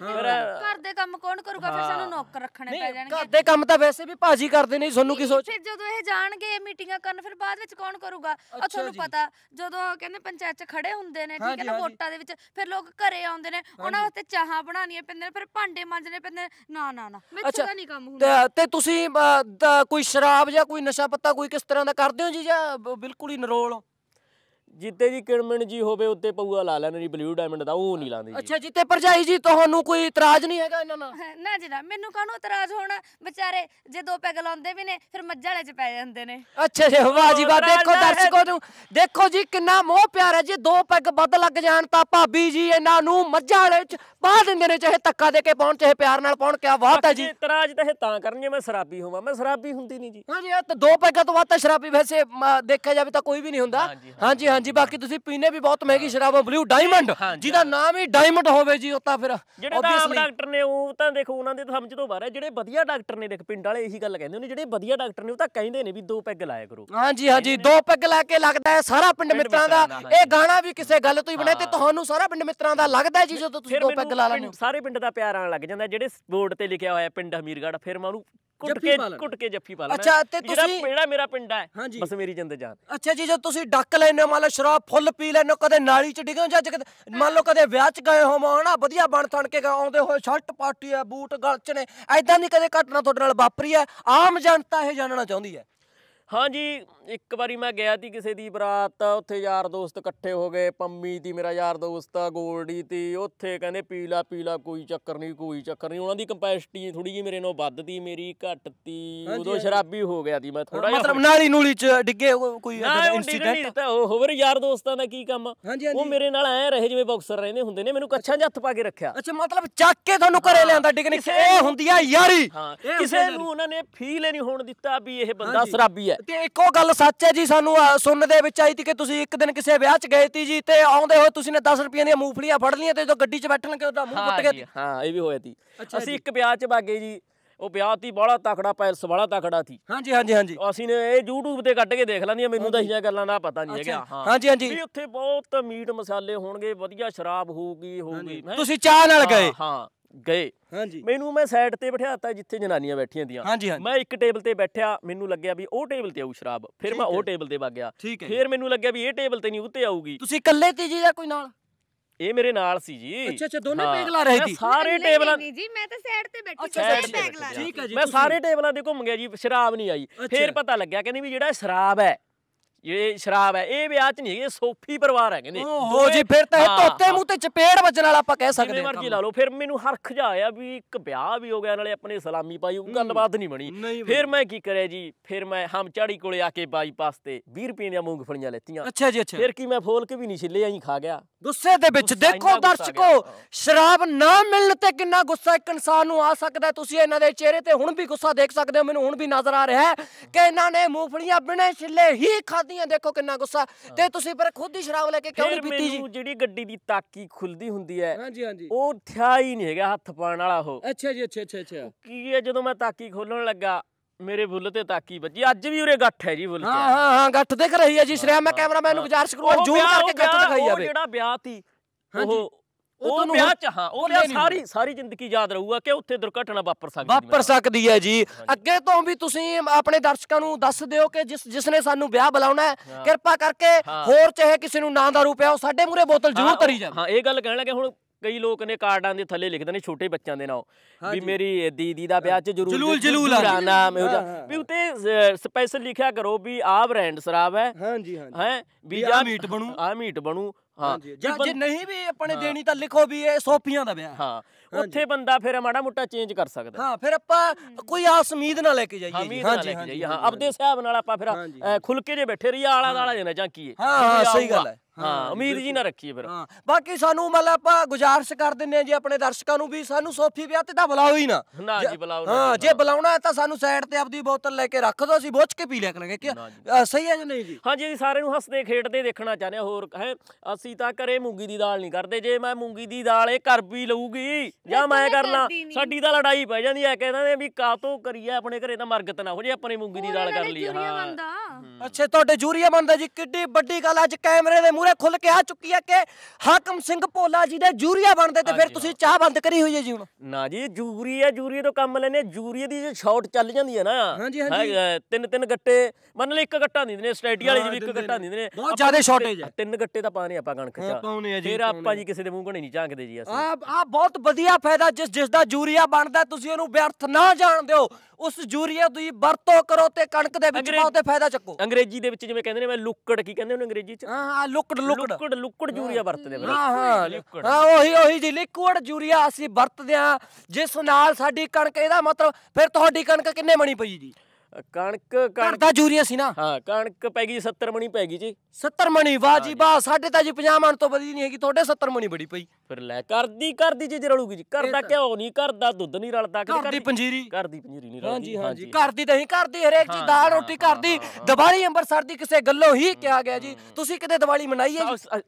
ਘਰ ਦੇ ਕੰਮ ਕੌਣ ਕਰੂਗਾ ਫਿਰ ਸਾਨੂੰ ਨੌਕਰ ਰੱਖਣੇ ਪੈ ਜਾਣਗੇ ਘਰ ਦੇ ਕੰਮ ਤਾਂ ਵੈਸੇ ਵੀ ਭਾਜੀ ਕਰਦੇ ਨਹੀਂ ਤੁਹਾਨੂੰ ਕੀ ਸੋਚ ਫਿਰ ਜਦੋਂ ਇਹ ਜਾਣਗੇ ਮੀਟਿੰਗਾਂ ਕਰਨ ਫਿਰ ਬਾਅਦ ਵਿੱਚ ਕੌਣ ਕਰੂਗਾ ਆ ਤੁਹਾਨੂੰ ਪਤਾ ਜਦੋਂ ਕਹਿੰਦੇ ਪੰਚਾਇਤ 'ਚ ਖੜੇ ਹੁੰਦੇ ਨੇ ਠੀਕ ਹੈ ਨਾ ਵੋਟਾਂ ਦੇ ਵਿੱਚ ਫਿਰ ਲੋਕ ਘਰੇ ਆਉਂਦੇ ਨੇ ਉਹਨਾਂ ਵਾਸਤੇ ਚਾਹਾਂ ਬਣਾਉਣੀਆਂ ਪੈਂਦੀਆਂ ਫਿਰ ਭਾਂਡੇ ਮਾਂਜਣੇ ਪੈਂਦੇ ਨਾ ਨਾ ਨਾ ਮੈਨੂੰ ਤਾਂ ਨਹੀਂ ਕੰਮ ਹੁੰਦਾ ਤੇ ਤੁਸੀਂ ਕੋਈ ਸ਼ਰਾਬ ਜਾਂ ਕੋਈ ਨਸ਼ਾ ਪੱਤਾ ਕੋਈ ਕਿਸ ਤਰ੍ਹਾਂ ਦਾ ਕਰਦੇ ਹੋ ਜੀ ਜਾਂ ਬਿਲਕੁਲ ਹੀ ਨਰੋਲ ਹੋ ਜਿੱਤੇ ਦੀ ਕਿਣਮਣ ਜੀ ਹੋਵੇ ਉੱਤੇ ਪਊਆ ਲਾ ਲੈਣਾ ਜੀ ਬਲੂ ਡਾਇਮੰਡ ਦਾ ਉਹ ਨਹੀਂ ਲਾਉਂਦੇ ਅੱਛਾ ਜਿੱਤੇ ਪਰਜਾਈ ਜੀ ਤੁਹਾਨੂੰ ਕੋਈ ਇਤਰਾਜ਼ ਨਹੀਂ ਹੈਗਾ ਇਹਨਾਂ ਨਾਲ ਨਾ ਜੀ ਨਾ ਮੈਨੂੰ ਕਾਹਨੂੰ ਇਤਰਾਜ਼ ਹੋਣਾ ਵਿਚਾਰੇ ਜੇ ਦੋ ਪੈਗ ਲਾਉਂਦੇ ਵੀ ਨੇ ਫਿਰ ਮੱਝਾਂ ਵਾਲੇ ਚ ਪੈ ਜਾਂਦੇ ਨੇ ਅੱਛਾ ਜੀ ਵਾਹ ਜੀ ਵਾਹ ਦੇਖੋ ਦਰਸ਼ਕੋ ਨੂੰ ਦੇਖੋ ਜੀ ਕਿੰਨਾ ਮੋਹ ਪਿਆਰ ਹੈ ਜੇ ਦੋ ਪੈਗ ਵੱਧ ਲੱਗ ਜਾਣ ਤਾਂ ਭਾਬੀ ਜੀ ਇਹਨਾਂ ਨੂੰ ਮੱਝਾਂ ਵਾਲੇ ਚ ਪਾ ਦਿੰਦੇ ਨੇ ਚਾਹੇ ਤੱਕਾ ਦੇ ਕੇ ਪਾਉਣ ਚਾਹੇ ਪਿਆਰ ਨਾਲ ਪਾਉਣ ਕਿਆ ਬਾਤ ਹੈ ਜੀ ਇਤਰਾਜ਼ ਤਾਂ ਇਹ ਤਾਂ ਕਰਨਗੇ ਮੈਂ ਸ਼ਰਾਬੀ ਹੋਵਾਂ ਮੈਂ ਸ਼ਰਾਬੀ ਹੁੰਦੀ ਨਹੀਂ ਜੀ ਹਾਂ ਜੀ ਤਾਂ ਦੋ ਪੈਗਾਂ ਤੋਂ ਵੱਧ ਤਾਂ ਸ਼ਰਾਬੀ ਵੈਸੇ ਦੇਖਿਆ ਜਾਵੇ ਤਾਂ ਕੋਈ ਵੀ ਨਹੀਂ ਹੁੰਦਾ ਹਾਂਜੀ ਜੀ ਹਾਂ ਹਾਂਜੀ ਬਾਕੀ ਤੁਸੀਂ ਪੀਨੇ ਵੀ ਬਹੁਤ ਮਹਿੰਗੀ ਸ਼ਰਾਬ ਆ ਬਲੂ ਡਾਇਮੰਡ ਜਿਹਦਾ ਨਾਮ ਹੀ ਡਾਇਮੰਡ ਹੋਵੇ ਜੀ ਉਹ ਤਾਂ ਫਿਰ ਜਿਹੜੇ ਆਮ ਡਾਕਟਰ ਨੇ ਉਹ ਤਾਂ ਦੇਖੋ ਉਹਨਾਂ ਦੇ ਤਾਂ ਸਮਝ ਤੋਂ ਬਾਹਰ ਹੈ ਜਿਹੜੇ ਵਧੀਆ ਡਾਕਟਰ ਨੇ ਦੇਖ ਪਿੰਡ ਵਾਲੇ ਇਹੀ ਗੱਲ ਕਹਿੰਦੇ ਨੇ ਜਿਹੜੇ ਵਧੀਆ ਡਾਕਟਰ ਨੇ ਉਹ ਤਾਂ ਕਹਿੰਦੇ ਨੇ ਵੀ ਦੋ ਪੈਗ ਲਾਇਆ ਕਰੋ ਹਾਂਜੀ ਹਾਂਜੀ ਦੋ ਪੈਗ ਲਾ ਕੇ ਲੱਗਦਾ ਹੈ ਸਾਰਾ ਪਿੰਡ ਮਿੱਤਰਾਂ ਦਾ ਇਹ ਗਾਣਾ ਵੀ ਕਿਸੇ ਗੱਲ ਤੋਂ ਹੀ ਬਣਿਆ ਤੇ ਤੁਹਾਨੂੰ ਸਾਰਾ ਪਿੰਡ ਮਿੱਤਰਾਂ ਦਾ ਲੱਗਦਾ ਜੀ ਜਦੋਂ ਤੁਸੀਂ ਦੋ ਪੈਗ ਲਾ ਲੈਂਦੇ ਸਾਰੇ ਪਿੰਡ ਦਾ ਪਿਆਰ ਆਣ ਲੱਗ ਜਾਂਦਾ ਜਿਹੜੇ ਬੋਰਡ ਤੇ ਲਿਖਿਆ ਹੋਇਆ ਪਿੰਡ ਹਮੀਰਗੜ੍ਹ ਫਿਰ ਮੈਂ ਉਹਨੂੰ ਕੁੱਟ ਕੇ ਕੁੱਟ ਕੇ ਜੱਫੀ ਪਾ ਲੈ ਅੱਛਾ ਤੇ ਤੁਸੀਂ ਜਿਹੜਾ ਮੇਰਾ ਪਿੰਡ ਹੈ ਬਸ ਮੇਰੀ ਜਿੰਦ ਜਾਨ ਅੱਛਾ ਜੀ ਜੇ ਤੁਸੀਂ ਡੱਕ ਲੈਨੇ ਮੰਨ ਲਓ ਸ਼ਰਾਬ ਫੁੱਲ ਪੀ ਲੈਨੇ ਕਦੇ ਨਾਲੀ ਚ ਡਿਗੋ ਜਾਂ ਮੰਨ ਲਓ ਕਦੇ ਵਿਆਹ ਚ ਗਏ ਹੋਵੋ ਹਨਾ ਵਧੀਆ ਬਣ ਥਣ ਕੇ ਆਉਂਦੇ ਹੋਏ ਸ਼ਰਟ ਪਾਟੀ ਆ ਬੂਟ ਗਲਚ ਨੇ ਐਦਾਂ ਦੀ ਕਦੇ ਘਟਨਾ ਤੁਹਾਡੇ ਨਾਲ ਵਾਪਰੀ ਹੈ ਆਮ ਜਨਤਾ ਇਹ ਜਾਣਨਾ ਚਾਹੁੰਦੀ ਹੈ ਹਾਂ ਜੀ ਇੱਕ ਵਾਰੀ ਮੈਂ ਗਿਆ ਸੀ ਕਿਸੇ ਦੀ ਬਰਾਤ ਉੱਥੇ ਯਾਰ ਦੋਸਤ ਇਕੱਠੇ ਹੋ ਗਏ ਪੰਮੀ ਦੀ ਮੇਰਾ ਯਾਰ ਦੋਸਤ ਆ ਗੋਲਡੀ ਤੇ ਉੱਥੇ ਕਹਿੰਦੇ ਪੀਲਾ ਪੀਲਾ ਕੋਈ ਚੱਕਰ ਨਹੀਂ ਕੋਈ ਚੱਕਰ ਨਹੀਂ ਉਹਨਾਂ ਦੀ ਕੰਪੈਸਿਟੀ ਥੋੜੀ ਜੀ ਮੇਰੇ ਨਾਲ ਵੱਧਦੀ ਮੇਰੀ ਘੱਟ ਉਦੋਂ ਸ਼ਰਾਬੀ ਹੋ ਗਿਆ ਸੀ ਮੈਂ ਥੋੜਾ ਜਿਹਾ ਮਤਲਬ ਨਾਲੀ ਨੂਲੀ ਚ ਡਿੱਗੇ ਕੋਈ ਇਨਸੀਡੈਂਟ ਹੋਰ ਯਾਰ ਦੋਸਤਾਂ ਦਾ ਕੀ ਕੰਮ ਉਹ ਮੇਰੇ ਨਾਲ ਐ ਰਹੇ ਜਿਵੇਂ ਬਾਕਸਰ ਰਹਿੰਦੇ ਹੁੰਦੇ ਨੇ ਮੈਨੂੰ ਕੱਛਾਂ 'ਚ ਹੱਥ ਪਾ ਕੇ ਰੱਖਿਆ ਅੱਛਾ ਮਤਲਬ ਚੱਕ ਕੇ ਤੁਹਾਨੂੰ ਘਰੇ ਲਿਆਂਦਾ ਡਿੱਗਣੀ ਇਹ ਹੁੰਦੀ ਆ ਯਾਰੀ ਕਿਸੇ ਨੂੰ ਉਹਨਾਂ ਨੇ ਫੀਲ ਨਹੀਂ ਹੋਣ ਦਿੱਤਾ ਵੀ ਇਹ ਬੰਦਾ ਸ਼ਰਾਬੀ ਹੈ ਤੇ ਇੱਕੋ ਗੱਲ ਗੱਲ ਸੱਚ ਹੈ ਜੀ ਸਾਨੂੰ ਸੁਣਨ ਦੇ ਵਿੱਚ ਆਈ ਸੀ ਕਿ ਤੁਸੀਂ ਇੱਕ ਦਿਨ ਕਿਸੇ ਵਿਆਹ 'ਚ ਗਏ ਸੀ ਜੀ ਤੇ ਆਉਂਦੇ ਹੋਏ ਤੁਸੀਂ ਨੇ 10 ਰੁਪਈਆਂ ਦੀਆਂ ਮੂਫਲੀਆਂ ਫੜ ਲਈਆਂ ਤੇ ਜਦੋਂ ਗੱਡੀ 'ਚ ਬੈਠਣ ਲੱਗੇ ਉਹਦਾ ਮੂੰਹ ਫੁੱਟ ਗਿਆ ਸੀ ਹਾਂ ਇਹ ਵੀ ਹੋਇਆ ਸੀ ਅਸੀਂ ਇੱਕ ਵਿਆਹ 'ਚ ਭਾਗੇ ਜੀ ਉਹ ਵਿਆਹ ਤੀ ਬੜਾ ਤਕੜਾ ਪੈਲਸ ਬੜਾ ਤਕੜਾ ਸੀ ਹਾਂਜੀ ਹਾਂਜੀ ਹਾਂਜੀ ਅਸੀਂ ਨੇ ਇਹ YouTube ਤੇ ਕੱਢ ਕੇ ਦੇਖ ਲੈਂਦੀਆਂ ਮੈਨੂੰ ਤਾਂ ਇਹ ਗੱਲਾਂ ਦਾ ਪਤਾ ਨਹੀਂ ਹੈਗਾ ਹਾਂ ਹਾਂਜੀ ਹਾਂਜੀ ਵੀ ਉੱਥੇ ਬਹੁਤ ਮੀਟ ਮਸਾਲੇ ਹੋਣਗੇ ਵਧੀਆ ਸ਼ਰਾਬ ਹੋਊਗੀ ਹੋਊਗੀ ਤੁਸੀਂ ਚਾਹ ਨਾਲ ਗਏ ਹਾਂ ਗਏ ਹਾਂਜੀ ਮੈਨੂੰ ਮੈਂ ਸਾਈਡ ਤੇ ਬਿਠਾਤਾ ਜਿੱਥੇ ਜਨਾਨੀਆਂ ਬੈਠੀਆਂ ਦੀਆਂ ਹਾਂਜੀ ਹਾਂਜੀ ਮੈਂ ਇੱਕ ਟੇਬਲ ਤੇ ਬੈਠਿਆ ਮੈਨੂੰ ਲੱਗਿਆ ਵੀ ਉਹ ਟੇਬਲ ਤੇ ਆਊ ਸ਼ਰਾਬ ਫਿਰ ਮੈਂ ਉਹ ਟੇਬਲ ਤੇ ਵਗ ਗਿਆ ਫਿਰ ਮੈਨੂੰ ਲੱਗਿਆ ਵੀ ਇਹ ਟੇਬਲ ਤੇ ਨਹੀਂ ਉੱਤੇ ਆਊਗੀ ਤੁਸੀਂ ਇਕੱਲੇ ਤੇ ਜੀ ਜਾਂ ਕੋਈ ਨਾਲ ਇਹ ਮੇਰੇ ਨਾਲ ਸੀ ਜੀ ਅੱਛਾ ਅੱਛਾ ਦੋਨੇ ਪੈਗ ਲਾ ਰਹੇ ਸੀ ਸਾਰੇ ਟੇਬਲਾਂ ਨਹੀਂ ਜੀ ਮੈਂ ਤਾਂ ਸਾਈਡ ਤੇ ਬੈਠੀ ਸੀ ਪੈਗ ਲਾ ਠੀਕ ਹੈ ਜੀ ਮੈਂ ਸਾਰੇ ਟੇਬਲਾਂ ਤੇ ਘੁੰਮ ਗਿਆ ਜੀ ਸ਼ਰਾਬ ਨਹੀਂ ਆਈ ਫਿਰ ਪਤਾ ਲੱਗਿਆ ਕਹਿੰਦੀ ਵੀ ਜਿਹੜਾ ਸ਼ਰਾਬ ਹੈ ਇਹ ਸ਼ਰਾਬ ਹੈ ਇਹ ਵਿਆਹ 'ਚ ਨਹੀਂ ਹੈਗੇ ਸੋਫੀ ਪਰਿਵਾਰ ਹੈ ਕਹਿੰਦੇ ਉਹ ਜੀ ਫਿਰ ਤਾਂ ਇਹ ਤੋਤੇ ਮੂੰਹ ਤੇ ਚਪੇੜ ਵੱਜਣ ਵਾਲਾ ਆਪਾਂ ਕਹਿ ਸਕਦੇ ਹਾਂ ਮਰਜ਼ੀ ਲਾ ਲਓ ਫਿਰ ਮੈਨੂੰ ਹਰਖ ਜਾ ਆਇਆ ਵੀ ਇੱਕ ਵਿਆਹ ਵੀ ਹੋ ਗਿਆ ਨਾਲੇ ਆਪਣੇ ਸਲਾਮੀ ਪਾਈ ਉਹ ਗੱਲਬਾਤ ਨਹੀਂ ਬਣੀ ਫਿਰ ਮੈਂ ਕੀ ਕਰਿਆ ਜੀ ਫਿਰ ਮੈਂ ਹਮ ਚੜੀ ਕੋਲੇ ਆ ਕੇ ਬਾਈਪਾਸ ਤੇ 20 ਰੁਪਏ ਦੀਆਂ ਮੂੰਗਫਲੀਆਂ ਲੈਤੀਆਂ ਅੱਛਾ ਜੀ ਅੱਛਾ ਫਿਰ ਕੀ ਮੈਂ ਫੋਲ ਕੇ ਵੀ ਨਹੀਂ ਛਿੱਲੇ ਆਈ ਖਾ ਗਿਆ ਗੁੱਸੇ ਦੇ ਵਿੱਚ ਦੇਖੋ ਦਰਸ਼ਕੋ ਸ਼ਰਾਬ ਨਾ ਮਿਲਣ ਤੇ ਕਿੰਨਾ ਗੁੱਸਾ ਇੱਕ ਇਨਸਾਨ ਨੂੰ ਆ ਸਕਦਾ ਤੁਸੀਂ ਇਹਨਾਂ ਦੇ ਚਿਹਰੇ ਤੇ ਹੁਣ ਵੀ ਗੁੱਸਾ ਦੇਖ ਸਕਦੇ ਹੋ ਮੈਨੂੰ ਹੁਣ ਵੀ ਨਜ਼ਰ ਆ ਰਿਹਾ ਹੈ ਕਿ ਇਹਨਾਂ ਨੇ ਮੂੰਗਫਲੀਆਂ ਬਿਨੇ ਛਿੱਲੇ ਹੀ ਖਾਧੀਆਂ ਦੇਖੋ ਕਿੰਨਾ ਗੁੱਸਾ ਤੇ ਤੁਸੀਂ ਪਰ ਖੁਦ ਹੀ ਸ਼ਰਾਬ ਲੈ ਕੇ ਕਿਉਂ ਨਹੀਂ ਪੀਤੀ ਜੀ ਜਿਹੜੀ ਗੱਡੀ ਦੀ ਤਾਕੀ ਖੁੱਲਦੀ ਹੁੰਦੀ ਹੈ ਹਾਂਜੀ ਹਾਂਜੀ ਉਹ ਥਿਆ ਹੀ ਨਹੀਂ ਹੈਗਾ ਹੱਥ ਪਾਣ ਵਾਲਾ ਉਹ ਅੱਛਾ ਜੀ ਅੱਛਾ ਅੱਛਾ ਅੱਛਾ ਕੀ ਹੈ ਜਦੋਂ ਮੈਂ ਤਾਕੀ ਖੋਲਣ ਲੱਗਾ ਮੇਰੇ ਬੁੱਲ ਤੇ ਤਾਕੀ ਬੱਜੀ ਅੱਜ ਵੀ ਉਰੇ ਗੱਠ ਹੈ ਜੀ ਬੁੱਲ ਤੇ ਹਾਂ ਹਾਂ ਹਾਂ ਗੱਠ ਦੇਖ ਰਹੀ ਹੈ ਜੀ ਸ਼੍ਰੀਆ ਮੈਂ ਕੈਮਰਾਮੈਨ ਨੂੰ ਗੁਜ਼ਾਰਿਸ਼ ਕਰੂੰਗਾ ਜੂਮ ਕਰਕੇ ਗੱਠ ਦਿਖਾਈ ਜਾਵੇ ਉਹ ਜਿਹੜਾ ਵਿਆਹ ਸੀ ਉਹ ਉਹ ਵਿਆਹ ਚ ਹਾਂ ਉਹ ਵਿਆਹ ਸਾਰੀ ਸਾਰੀ ਜ਼ਿੰਦਗੀ ਯਾਦ ਰਹੂਗਾ ਕਿ ਉੱਥੇ ਦੁਰਘਟਨਾ ਵਾਪਰ ਸਕਦੀ ਹੈ ਵਾਪਰ ਸਕਦੀ ਹੈ ਜੀ ਅੱਗੇ ਤੋਂ ਵੀ ਤੁਸੀਂ ਆਪਣੇ ਦਰਸ਼ਕਾਂ ਨੂੰ ਦੱਸ ਦਿਓ ਕਿ ਜਿਸ ਜਿਸ ਨੇ ਸਾਨੂੰ ਵਿਆਹ ਬੁਲਾਉਣਾ ਹੈ ਕਿਰਪਾ ਕਰਕੇ ਹੋਰ ਚਾਹੇ ਕਿਸੇ ਨੂੰ ਨਾਂ ਦਾ ਰੂਪ ਹੈ ਉਹ ਸਾਡੇ ਮੂਰੇ ਬੋਤਲ ਜ਼ਰੂਰ ਤਰੀ ਜਾਵੇ ਹਾਂ ਇਹ ਗੱਲ ਕਹਿਣ ਲੱਗੇ ਹੁਣ ਕਈ ਲੋਕ ਨੇ ਕਾਰਡਾਂ ਦੇ ਥੱਲੇ ਲਿਖਦੇ ਨੇ ਛੋਟੇ ਬੱਚਿਆਂ ਦੇ ਨਾਮ ਵੀ ਮੇਰੀ ਦੀਦੀ ਦਾ ਵਿਆਹ 'ਚ ਜਰੂਰ ਜਲੂਲ ਜਲੂਲ ਆਣਾ ਵੀ ਉਤੇ ਸਪੈਸ਼ਲ ਲਿਖਿਆ ਕਰੋ ਵੀ ਆ ਬ੍ਰਾਂਡ ਸ਼ਰਾਬ ਹੈ ਹਾਂਜੀ ਹਾਂਜੀ ਹੈ ਵੀ ਆ ਮੀਟ ਬਣੂ ਆ ਮੀਟ ਬਣੂ ਹਾਂ ਜੇ ਨਹੀਂ ਵੀ ਆਪਣੇ ਦੇਣੀ ਤਾਂ ਲਿਖੋ ਵੀ ਇਹ ਸੋਫੀਆਂ ਦਾ ਵਿਆਹ ਹਾਂ ਉੱਥੇ ਬੰਦਾ ਫਿਰ ਮਾੜਾ ਮੁੱਟਾ ਚੇਂਜ ਕਰ ਸਕਦਾ ਹਾਂ ਫਿਰ ਆਪਾਂ ਕੋਈ ਆਸ ਉਮੀਦ ਨਾ ਲੈ ਕੇ ਜਾਈਏ ਜੀ ਹਾਂ ਜੀ ਹਾਂ ਅਬਦੇ ਸਾਹਿਬ ਨਾਲ ਆਪਾਂ ਫਿਰ ਖੁੱਲ ਕੇ ਜੇ ਬੈਠੇ ਰਹੀ ਆਲਾ ਦਾਲਾ ਜਿੰਨਾ ਜਾਂ ਕੀ ਹਾਂ ਹਾਂ ਸਹੀ ਗੱਲ ਹੈ ਹਾਂ ਉਮੀਦ ਜੀ ਨਾ ਰੱਖੀਏ ਫਿਰ ਹਾਂ ਬਾਕੀ ਸਾਨੂੰ ਮਤਲਬ ਆਪਾਂ ਗੁਜ਼ਾਰਿਸ਼ ਕਰ ਦਿੰਦੇ ਆ ਜੀ ਆਪਣੇ ਦਰਸ਼ਕਾਂ ਨੂੰ ਵੀ ਸਾਨੂੰ ਸੋਫੀ ਵਿਆਹ ਤੇ ਤਾਂ ਬੁਲਾਓ ਹੀ ਨਾ ਨਾ ਜੀ ਬੁਲਾਓ ਹਾਂ ਜੇ ਬੁਲਾਉਣਾ ਹੈ ਤਾਂ ਸਾਨੂੰ ਸਾਈਡ ਤੇ ਆਪਦੀ ਬੋਤਲ ਲੈ ਕੇ ਰੱਖ ਦੋ ਅਸੀਂ ਬੁੱਝ ਕੇ ਪੀ ਲਿਆ ਕਰਾਂਗੇ ਕਿ ਸਹੀ ਹੈ ਜਾਂ ਨਹੀਂ ਜੀ ਹਾਂ ਜੀ ਸਾਰੇ ਨੂੰ ਹੱਸਦੇ ਖੇਡਦੇ ਦੇਖਣਾ ਚਾਹੁੰਦੇ ਹੋਰ ਹੈ ਅਸੀਂ ਤਾਂ ਘਰੇ ਮੂੰਗੀ ਦੀ ਦਾਲ ਨਹੀਂ ਕਰਦੇ ਜੇ ਮੈਂ ਮੂੰਗੀ ਦੀ ਦਾਲ ਇਹ ਕਰ ਵੀ ਲਊਗੀ ਜਾਂ ਮੈਂ ਕਰਨਾ ਸਾਡੀ ਤਾਂ ਲੜਾਈ ਪੈ ਜਾਂਦੀ ਐ ਕਹਿੰਦਾ ਨੇ ਵੀ ਕਾਤੋਂ ਕਰੀਏ ਆਪਣੇ ਘਰੇ ਤਾਂ ਮਰਗਤ ਨਾ ਹੋ ਜੇ ਆਪਣੇ ਮੂੰਗੀ ਦੀ ਦਾਲ ਕਰ ਲਈ ਹਾਂ ਅੱਛਾ ਤੁਹਾਡੇ ਜੂਰੀਆ ਬੰਦਾ ਜੀ ਕਿੱਡੀ ਵੱਡੀ ਗੱਲ ਅੱਜ ਕੈਮਰੇ ਦੇ ਮੂਹਰੇ ਖੁੱਲ ਕੇ ਆ ਚੁੱਕੀ ਐ ਕਿ ਹਾਕਮ ਸਿੰਘ ਭੋਲਾ ਜੀ ਦੇ ਜੂਰੀਆ ਬਣਦੇ ਤੇ ਫਿਰ ਤੁਸੀਂ ਚਾਹ ਬੰਦ ਕਰੀ ਹੋਈ ਐ ਜੀ ਹੁਣ ਨਾ ਜੀ ਜੂਰੀ ਐ ਜੂਰੀ ਤੋਂ ਕੰਮ ਲੈਨੇ ਜੂਰੀ ਦੀ ਜੇ ਸ਼ਾਟ ਚੱਲ ਜਾਂਦੀ ਐ ਨਾ ਹਾਂਜੀ ਹਾਂਜੀ ਤਿੰਨ ਤਿੰਨ ਗੱਟੇ ਮੰਨ ਲਈ ਇੱਕ ਗੱਟਾ ਦਿੰਦੇ ਨੇ ਸਟ੍ਰੈਟੀ ਵਾਲੇ ਜੀ ਵੀ ਇੱਕ ਗੱਟਾ ਦਿੰਦੇ ਨੇ ਬਹੁਤ ਜ਼ਿਆਦਾ ਸ਼ਾਰਟੇਜ ਐ ਤਿੰਨ ਗੱਟੇ ਤਾਂ ਪਾਣੇ ਆਪਾਂ ਆਪਾਂ ਗਣਕ ਚ ਫਿਰ ਆਪਾਂ ਜੀ ਕਿਸੇ ਦੇ ਮੂੰਹ ਘਣੇ ਨਹੀਂ ਝਾਂਕਦੇ ਜੀ ਅਸੀਂ ਆ ਆ ਬਹੁਤ ਵਧੀਆ ਫਾਇਦਾ ਜਿਸ ਜਿਸ ਦਾ ਜੂਰੀਆ ਬਣਦਾ ਤੁਸੀਂ ਉਹਨੂੰ ਵਿਅਰਥ ਨਾ ਜਾਣ ਦਿਓ ਉਸ ਜੂਰੀਆ ਦੀ ਵਰਤੋਂ ਕਰੋ ਤੇ ਕਣਕ ਦੇ ਵਿੱਚ ਪਾਓ ਤੇ ਫਾਇਦਾ ਚੱਕੋ ਅੰਗਰੇਜ਼ੀ ਦੇ ਵਿੱਚ ਜਿਵੇਂ ਕਹਿੰਦੇ ਨੇ ਮੈਂ ਲੁੱਕੜ ਕੀ ਕਹਿੰਦੇ ਉਹਨੂੰ ਅੰਗਰੇਜ਼ੀ ਚ ਹਾਂ ਹਾਂ ਲੁੱਕੜ ਲੁੱਕੜ ਲੁੱਕੜ ਯੂਰੀਆ ਜੂਰੀਆ ਵਰਤਦੇ ਬਰੋ ਹਾਂ ਹਾਂ ਲੁੱਕੜ ਹਾਂ ਉਹੀ ਉਹੀ ਜੀ ਲਿਕੁਇਡ ਜੂਰੀਆ ਅਸੀਂ ਵਰਤਦੇ ਆ ਜਿਸ ਨਾਲ ਸਾਡੀ ਕਣਕ ਇਹਦਾ ਮਤਲਬ ਫਿਰ ਤੁਹਾਡੀ ਕਣਕ ਕਿੰਨੇ ਮਣੀ ਪਈ ਜੀ ਕਣਕ ਘਰ ਦਾ ਸੀ ਨਾ ਹਾਂ ਕਣਕ ਪੈ ਗਈ 70 ਮਣੀ ਪੈ ਗਈ ਜੀ 70 ਮਣੀ ਵਾਹ ਜੀ ਵਾਹ ਸਾਡੇ ਤਾਂ ਜੀ 50 ਮਣ ਤੋਂ ਵਧੀ ਨਹੀਂ ਹੈਗੀ ਤੁਹਾਡੇ 70 ਮਣੀ ਬੜੀ ਪਈ ਫਿਰ ਲੈ ਕਰਦੀ ਕਰਦੀ ਜੀ ਰਲੂਗੀ ਜੀ ਕਰਦਾ ਕਿਉਂ ਨਹੀਂ ਕਰਦਾ ਦੁੱਧ ਨਹੀਂ ਰਲਦਾ ਕਰਦੀ ਪੰਜੀਰੀ ਕਰਦੀ ਪੰਜੀਰੀ ਨਹੀਂ ਰਲਦੀ ਹਾਂ ਜੀ ਜੀ ਕਰਦੀ ਦਹੀਂ ਕਰਦੀ ਹਰੇਕ ਚੀਜ਼ ਦਾਲ ਰੋਟੀ ਕਰਦੀ ਦਿਵਾਲੀ ਅੰਮ੍ਰਿਤਸਰ ਦੀ ਕਿਸੇ ਗੱਲੋਂ ਹੀ ਕਿਹਾ ਗਿਆ ਜੀ ਤੁਸੀਂ ਕਿਤੇ ਦਿਵਾਲੀ ਮਨਾਈ ਹੈ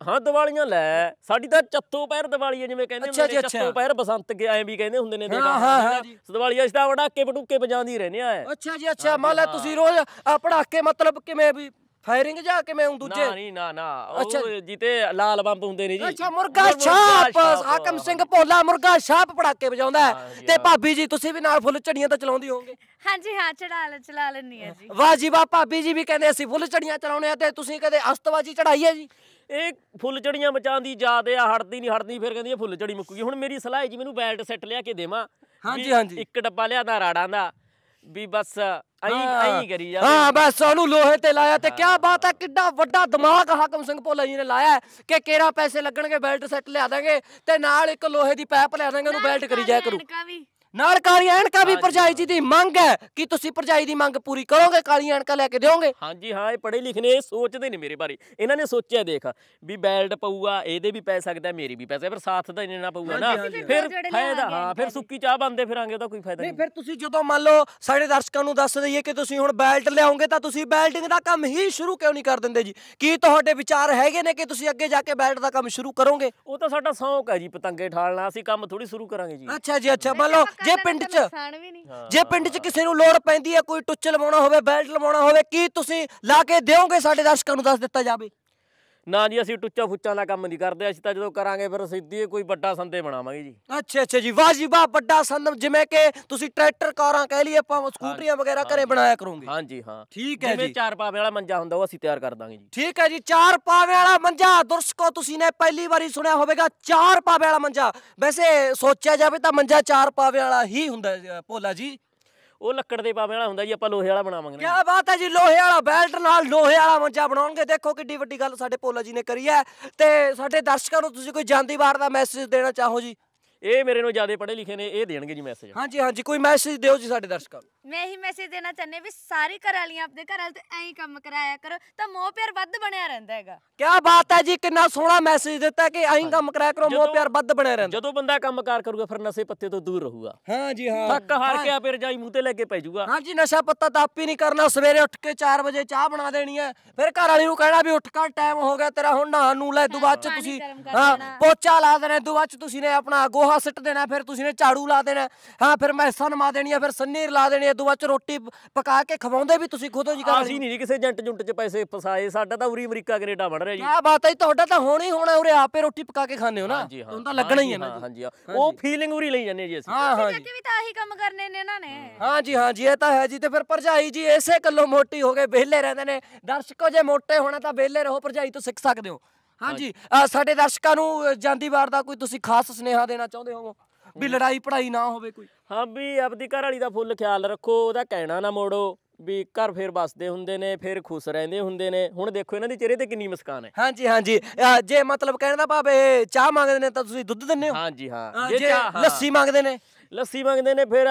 ਹਾਂ ਦਿਵਾਲੀਆਂ ਲੈ ਸਾਡੀ ਤਾਂ ਚੱਤੋ ਪੈਰ ਦਿਵਾਲੀ ਹੈ ਜਿਵੇਂ ਕਹਿੰਦੇ ਹੁੰਦੇ ਨੇ ਚੱਤੋ ਪੈਰ ਬਸੰਤ ਕੇ ਐਂ ਵੀ ਕਹਿੰਦੇ ਹੁੰਦੇ ਨੇ ਦਿਵਾਲੀ ਹਾਂ ਹਾਂ ਜੀ ਦੀਵਾਲੀ ਅਸੀਂ ਤਾਂ ਵੜਾਕੇ ਬਟੂਕੇ ਵਜਾਉਂਦੀ ਰਹਿੰਦੇ ਆ ਅੱਛਾ ਜੀ ਅੱਛਾ ਦਾ ਮੰਨ ਲੈ ਤੁਸੀਂ ਰੋਜ਼ ਆ ਪੜਾਕੇ ਮਤਲਬ ਕਿਵੇਂ ਵੀ ਫਾਇਰਿੰਗ ਜਾ ਕਿਵੇਂ ਉਹ ਦੂਜੇ ਨਾ ਨਹੀਂ ਨਾ ਨਾ ਉਹ ਜਿੱਤੇ ਲਾਲ ਬੰਬ ਹੁੰਦੇ ਨੇ ਜੀ ਅੱਛਾ ਮੁਰਗਾ ਛਾਪ ਹਾਕਮ ਸਿੰਘ ਭੋਲਾ ਮੁਰਗਾ ਛਾਪ ਪੜਾਕੇ ਵਜਾਉਂਦਾ ਤੇ ਭਾਬੀ ਜੀ ਤੁਸੀਂ ਵੀ ਨਾਲ ਫੁੱਲ ਚੜੀਆਂ ਤਾਂ ਚਲਾਉਂਦੀ ਹੋਵੋਗੇ ਹਾਂਜੀ ਹਾਂ ਚੜਾ ਲੈ ਚਲਾ ਲੈਣੀ ਹੈ ਜੀ ਵਾਹ ਜੀ ਵਾਹ ਭਾਬੀ ਜੀ ਵੀ ਕਹਿੰਦੇ ਅਸੀਂ ਫੁੱਲ ਚੜੀਆਂ ਚਲਾਉਣੇ ਆ ਤੇ ਤੁਸੀਂ ਕਦੇ ਅਸਤਵਾਜੀ ਚੜਾਈ ਹੈ ਜੀ ਇਹ ਫੁੱਲ ਚੜੀਆਂ ਬਚਾਉਂਦੀ ਯਾਦ ਆ ਹਟਦੀ ਨਹੀਂ ਹਟਦੀ ਫਿਰ ਕਹਿੰਦੀ ਫੁੱਲ ਚੜੀ ਮੁੱਕ ਗਈ ਹੁਣ ਮੇਰੀ ਸਲਾਹ ਹੈ ਜੀ ਮੈਨੂੰ ਬੈਲਟ ਸੈੱਟ ਲਿਆ ਕੇ ਦੇਵਾਂ ਹਾਂਜੀ ਹਾਂਜੀ ਇੱਕ ਡੱਬਾ ਲਿਆਦਾ ਰਾੜਾਂ ਦਾ ਵੀ ਬਸ ਐਂ ਐਂ ਕਰੀ ਜਾ ਹਾਂ ਬਸ ਉਹਨੂੰ ਲੋਹੇ ਤੇ ਲਾਇਆ ਤੇ ਕੀ ਬਾਤ ਹੈ ਕਿੱਡਾ ਵੱਡਾ ਦਿਮਾਗ ਹਾਕਮ ਸਿੰਘ ਭੋਲਾ ਜੀ ਨੇ ਲਾਇਆ ਕਿ ਕਿਹੜਾ ਪੈਸੇ ਲੱਗਣਗੇ ਬੈਲਟ ਸੈੱਟ ਲਿਆ ਦਾਂਗੇ ਤੇ ਨਾਲ ਇੱਕ ਲੋਹੇ ਦੀ ਪਾਈਪ ਲਿਆ ਦਾਂਗੇ ਉਹਨੂੰ ਬੈਲਟ ਕਰੀ ਜਾਇਆ ਕਰੂ ਨਾਲ ਕਾਲੀਆਂ ਐਨਕਾਂ ਵੀ ਪਰਜਾਈ ਜੀ ਦੀ ਮੰਗ ਹੈ ਕਿ ਤੁਸੀਂ ਪਰਜਾਈ ਦੀ ਮੰਗ ਪੂਰੀ ਕਰੋਗੇ ਕਾਲੀਆਂ ਐਨਕਾਂ ਲੈ ਕੇ ਦਿਓਗੇ ਹਾਂਜੀ ਹਾਂ ਇਹ ਪੜ੍ਹੇ ਲਿਖੇ ਨੇ ਸੋਚਦੇ ਨਹੀਂ ਮੇਰੇ ਬਾਰੇ ਇਹਨਾਂ ਨੇ ਸੋਚਿਆ ਦੇਖ ਵੀ ਬੈਲਟ ਪਊਗਾ ਇਹਦੇ ਵੀ ਪੈ ਸਕਦਾ ਮੇਰੀ ਵੀ ਪੈਸੇ ਫਿਰ ਸਾਥ ਦਾ ਇਹਨਾਂ ਪਊਗਾ ਨਾ ਫਿਰ ਫਾਇਦਾ ਹਾਂ ਫਿਰ ਸੁੱਕੀ ਚਾਹ ਬੰਦੇ ਫਿਰਾਂਗੇ ਤਾਂ ਕੋਈ ਫਾਇਦਾ ਨਹੀਂ ਫਿਰ ਤੁਸੀਂ ਜਦੋਂ ਮੰਨ ਲਓ ਸਾਡੇ ਦਰਸ਼ਕਾਂ ਨੂੰ ਦੱਸ ਦਈਏ ਕਿ ਤੁਸੀਂ ਹੁਣ ਬੈਲਟ ਲਿਆਉਂਗੇ ਤਾਂ ਤੁਸੀਂ ਬੈਲਟਿੰਗ ਦਾ ਕੰਮ ਹੀ ਸ਼ੁਰੂ ਕਿਉਂ ਨਹੀਂ ਕਰ ਦਿੰਦੇ ਜੀ ਕੀ ਤੁਹਾਡੇ ਵਿਚਾਰ ਹੈਗੇ ਨੇ ਕਿ ਤੁਸੀਂ ਅੱਗੇ ਜਾ ਕੇ ਬੈਲਟ ਦਾ ਕੰਮ ਸ਼ੁਰੂ ਕਰੋਗੇ ਉਹ ਤਾਂ ਸਾਡਾ ਸ਼ੌਂਕ ਹੈ ਜੀ ਪਤੰਗੇ ਠਾਲਣਾ ਅਸੀਂ ਕੰਮ ਥੋੜੀ ਸ਼ੁਰੂ ਕਰਾਂਗੇ ਜੀ ਅੱਛਾ ਜੀ ਅੱਛਾ ਮੰਨ ਲਓ ਜੇ ਪਿੰਡ 'ਚ ਜੇ ਪਿੰਡ 'ਚ ਕਿਸੇ ਨੂੰ ਲੋੜ ਪੈਂਦੀ ਹੈ ਕੋਈ ਟੁੱਚ ਲਵਾਉਣਾ ਹੋਵੇ ਬੈਲਟ ਲਵਾਉਣਾ ਹੋਵੇ ਕੀ ਤੁਸੀਂ ਲਾ ਕੇ ਦਿਓਗੇ ਸਾਡੇ ਦਰਸ਼ਕਾਂ ਨੂੰ ਦੱਸ ਦਿੱਤਾ ਜਾਵੇ ਨਾ ਜੀ ਅਸੀਂ ਟੁੱਚਾ ਫੁੱਚਾ ਦਾ ਕੰਮ ਨਹੀਂ ਕਰਦੇ ਅਸੀਂ ਤਾਂ ਜਦੋਂ ਕਰਾਂਗੇ ਫਿਰ ਸਿੱਧੀ ਕੋਈ ਵੱਡਾ ਸੰਦੇ ਬਣਾਵਾਂਗੇ ਜੀ ਅੱਛਾ ਅੱਛਾ ਜੀ ਵਾਹ ਜੀ ਵਾਹ ਵੱਡਾ ਸੰਦ ਜਿਵੇਂ ਕਿ ਤੁਸੀਂ ਟਰੈਕਟਰ ਕਾਰਾਂ ਕਹਿ ਲਈਏ ਆਪਾਂ ਸਕੂਟਰੀਆਂ ਵਗੈਰਾ ਘਰੇ ਬਣਾਇਆ ਕਰੋਗੇ ਹਾਂ ਜੀ ਹਾਂ ਠੀਕ ਹੈ ਜੀ ਜਿਵੇਂ ਚਾਰ ਪਾਵੇ ਵਾਲਾ ਮੰਜਾ ਹੁੰਦਾ ਉਹ ਅਸੀਂ ਤਿਆਰ ਕਰ ਦਾਂਗੇ ਜੀ ਠੀਕ ਹੈ ਜੀ ਚਾਰ ਪਾਵੇ ਵਾਲਾ ਮੰਜਾ ਦਰਸ਼ਕੋ ਤੁਸੀਂ ਨੇ ਪਹਿਲੀ ਵਾਰੀ ਸੁਣਿਆ ਹੋਵੇਗਾ ਚਾਰ ਪਾਵੇ ਵਾਲਾ ਮੰਜਾ ਵੈਸੇ ਸੋਚਿਆ ਜਾਵੇ ਤਾਂ ਮੰਜਾ ਚਾਰ ਪਾਵੇ ਵਾਲਾ ਹੀ ਹੁੰਦਾ ਭੋਲਾ ਜੀ ਉਹ ਲੱਕੜ ਦੇ ਪਾਵੇਂ ਵਾਲਾ ਹੁੰਦਾ ਜੀ ਆਪਾਂ ਲੋਹੇ ਵਾਲਾ ਬਣਾਵਾਂਗੇ ਕੀ ਬਾਤ ਹੈ ਜੀ ਲੋਹੇ ਵਾਲਾ ਬੈਲਟ ਨਾਲ ਲੋਹੇ ਵਾਲਾ ਮੰਜਾ ਬਣਾਉਣਗੇ ਦੇਖੋ ਕਿੱਡੀ ਵੱਡੀ ਗੱਲ ਸਾਡੇ ਪੋਲਾ ਜੀ ਨੇ ਕਰੀ ਹੈ ਤੇ ਸਾਡੇ ਦਰਸ਼ਕਾਂ ਨੂੰ ਤੁਸੀਂ ਕੋਈ ਜਾਂਦੀ ਵਾਰ ਦਾ ਮੈਸੇਜ ਦੇਣਾ ਚਾਹੋ ਜੀ ਇਹ ਮੇਰੇ ਨੂੰ ਜ਼ਿਆਦਾ ਪੜ੍ਹੇ ਲਿਖੇ ਨੇ ਇਹ ਦੇਣਗੇ ਜੀ ਮੈਸੇਜ ਹਾਂਜੀ ਹਾਂਜੀ ਕੋਈ ਮੈਸੇਜ ਦਿਓ ਜੀ ਸਾਡੇ ਦਰਸ਼ਕਾਂ ਨੂੰ ਮੈਂ ਹੀ ਮੈਸੇਜ ਦੇਣਾ ਚਾਹੁੰਦੇ ਵੀ ਸਾਰੇ ਘਰ ਵਾਲੀਆਂ ਆਪਣੇ ਘਰ ਵਾਲ ਤੇ ਐਂ ਕੰਮ ਕਰਾਇਆ ਕਰੋ ਤਾਂ ਮੋਹ ਪਿਆਰ ਵੱਧ ਬਣਿਆ ਰਹਿੰਦਾ ਹੈਗਾ ਕੀ ਬਾਤ ਹੈ ਜੀ ਕਿੰਨਾ ਸੋਹਣਾ ਮੈਸੇਜ ਦਿੱਤਾ ਕਿ ਐਂ ਕੰਮ ਕਰਾਇਆ ਕਰੋ ਮੋਹ ਪਿਆਰ ਵੱਧ ਬਣਿਆ ਰਹਿੰਦਾ ਜਦੋਂ ਬੰਦਾ ਕੰਮਕਾਰ ਕਰੂਗਾ ਫਿਰ ਨਸ਼ੇ ਪੱਤੇ ਤੋਂ ਦੂਰ ਰਹੂਗਾ ਹਾਂਜੀ ਹਾਂ ਥੱਕ ਹਾਰ ਕੇ ਫਿਰ ਜਾਈ ਮੂੰਹ ਤੇ ਲੈ ਕੇ ਪੈ ਜਾਊਗਾ ਹਾਂਜੀ ਨਸ਼ਾ ਪੱਤਾ ਤਾਂ ਆਪ ਹੀ ਨਹੀਂ ਕਰਨਾ ਸਵੇਰੇ ਉੱਠ ਕੇ 4 ਵਜੇ ਚਾਹ ਬਣਾ ਦੇਣੀ ਹੈ ਫਿਰ ਘਰ ਵਾਲੀ ਨੂੰ ਕਹਿਣਾ ਵੀ ਉੱਠ ਕੇ ਟਾਈਮ ਹੋ ਗਿਆ ਤੇਰਾ ਹੁਣ ਨਹਾਣ ਨੂੰ ਲੈ ਦੁਬਾਰਾ ਚ ਤੁਸੀਂ ਹਾਂ ਪੋਚਾ ਲਾ ਦੇਣਾ ਦੁਬਾਰਾ ਚ ਤੁਸੀਂ ਨੇ ਆਪਣਾ ਗੋਹ ਗੋਹਾ ਸਿੱਟ ਦੇਣਾ ਫਿਰ ਤੁਸੀਂ ਨੇ ਝਾੜੂ ਲਾ ਦੇਣਾ ਹਾਂ ਫਿਰ ਮੈਸਾਂ ਦੇਣੀ ਆ ਫਿਰ ਸੰਨੀਰ ਲਾ ਦੇਣੀ ਇਦੋਂ ਬਾਅਦ ਚ ਰੋਟੀ ਪਕਾ ਕੇ ਖਵਾਉਂਦੇ ਵੀ ਤੁਸੀਂ ਖੁਦੋ ਜੀ ਕਰ ਅਸੀਂ ਨਹੀਂ ਜੀ ਕਿਸੇ ਏਜੰਟ ਜੁੰਟ ਚ ਪੈਸੇ ਫਸਾਏ ਸਾਡਾ ਤਾਂ ਉਰੀ ਅਮਰੀਕਾ ਕੈਨੇਡਾ ਵੜ ਰਿਹਾ ਜੀ ਆ ਬਾਤ ਹੈ ਤੁਹਾਡਾ ਤਾਂ ਹੋਣਾ ਹੀ ਹੋਣਾ ਉਰੇ ਆਪੇ ਰੋਟੀ ਪਕਾ ਕੇ ਖਾਣੇ ਹੋ ਨਾ ਤੁਹਾਨੂੰ ਤਾਂ ਲੱਗਣਾ ਹੀ ਹੈ ਨਾ ਹਾਂਜੀ ਉਹ ਫੀਲਿੰਗ ਉਰੀ ਲਈ ਜਾਂਦੇ ਜੀ ਅਸੀਂ ਹਾਂ ਹਾਂ ਵੀ ਤਾਂ ਆਹੀ ਕੰਮ ਕਰਨੇ ਨੇ ਇਹਨਾਂ ਨੇ ਹਾਂ ਜੀ ਹਾਂ ਜੀ ਇਹ ਤਾਂ ਹੈ ਜੀ ਤੇ ਫਿਰ ਭਰਜਾਈ ਜੀ ਐਸੇ ਕੱਲੋਂ ਮੋਟੀ ਹੋ ਗਏ ਵਿਹਲੇ ਰਹਿੰਦੇ ਨੇ ਦਰਸ਼ਕੋ ਜੇ ਮੋਟੇ ਹੋਣਾ ਤਾਂ ਵਿਹਲੇ ਰਹੋ ਭਰਜਾਈ ਤੋਂ ਸਿੱਖ ਸਕਦੇ ਹੋ ਹਾਂਜੀ ਸਾਡੇ ਦਰਸ਼ਕਾਂ ਨੂੰ ਜਾਂਦੀ ਵਾਰ ਦਾ ਕੋਈ ਤੁਸੀਂ ਖਾਸ ਸੁਨੇਹਾ ਦੇਣਾ ਚਾਹੁੰਦੇ ਹੋ ਵੀ ਲੜਾਈ ਪੜਾਈ ਨਾ ਹੋਵੇ ਕੋਈ ਹਾਂ ਵੀ ਆਪਦੀ ਘਰ ਵਾਲੀ ਦਾ ਫੁੱਲ ਖਿਆਲ ਰੱਖੋ ਉਹਦਾ ਕਹਿਣਾ ਨਾ ਮੋੜੋ ਵੀ ਘਰ ਫੇਰ ਵਸਦੇ ਹੁੰਦੇ ਨੇ ਫੇਰ ਖੁਸ਼ ਰਹਿੰਦੇ ਹੁੰਦੇ ਨੇ ਹੁਣ ਦੇਖੋ ਇਹਨਾਂ ਦੇ ਚਿਹਰੇ ਤੇ ਕਿੰਨੀ ਮੁਸਕਾਨ ਹੈ ਹਾਂਜੀ ਹਾਂਜੀ ਜੇ ਮਤਲਬ ਕਹਿਣ ਦਾ ਭਾਵ ਇਹ ਚਾਹ ਮੰਗਦੇ ਨੇ ਤਾਂ ਤੁਸੀਂ ਦੁੱਧ ਦਿੰਦੇ ਹੋ ਹਾਂਜੀ ਹਾਂ ਜੇ ਚਾਹ- ਲੱਸੀ ਮੰਗਦੇ ਨੇ ਲੱਸੀ ਮੰਗਦੇ ਨੇ ਫਿਰ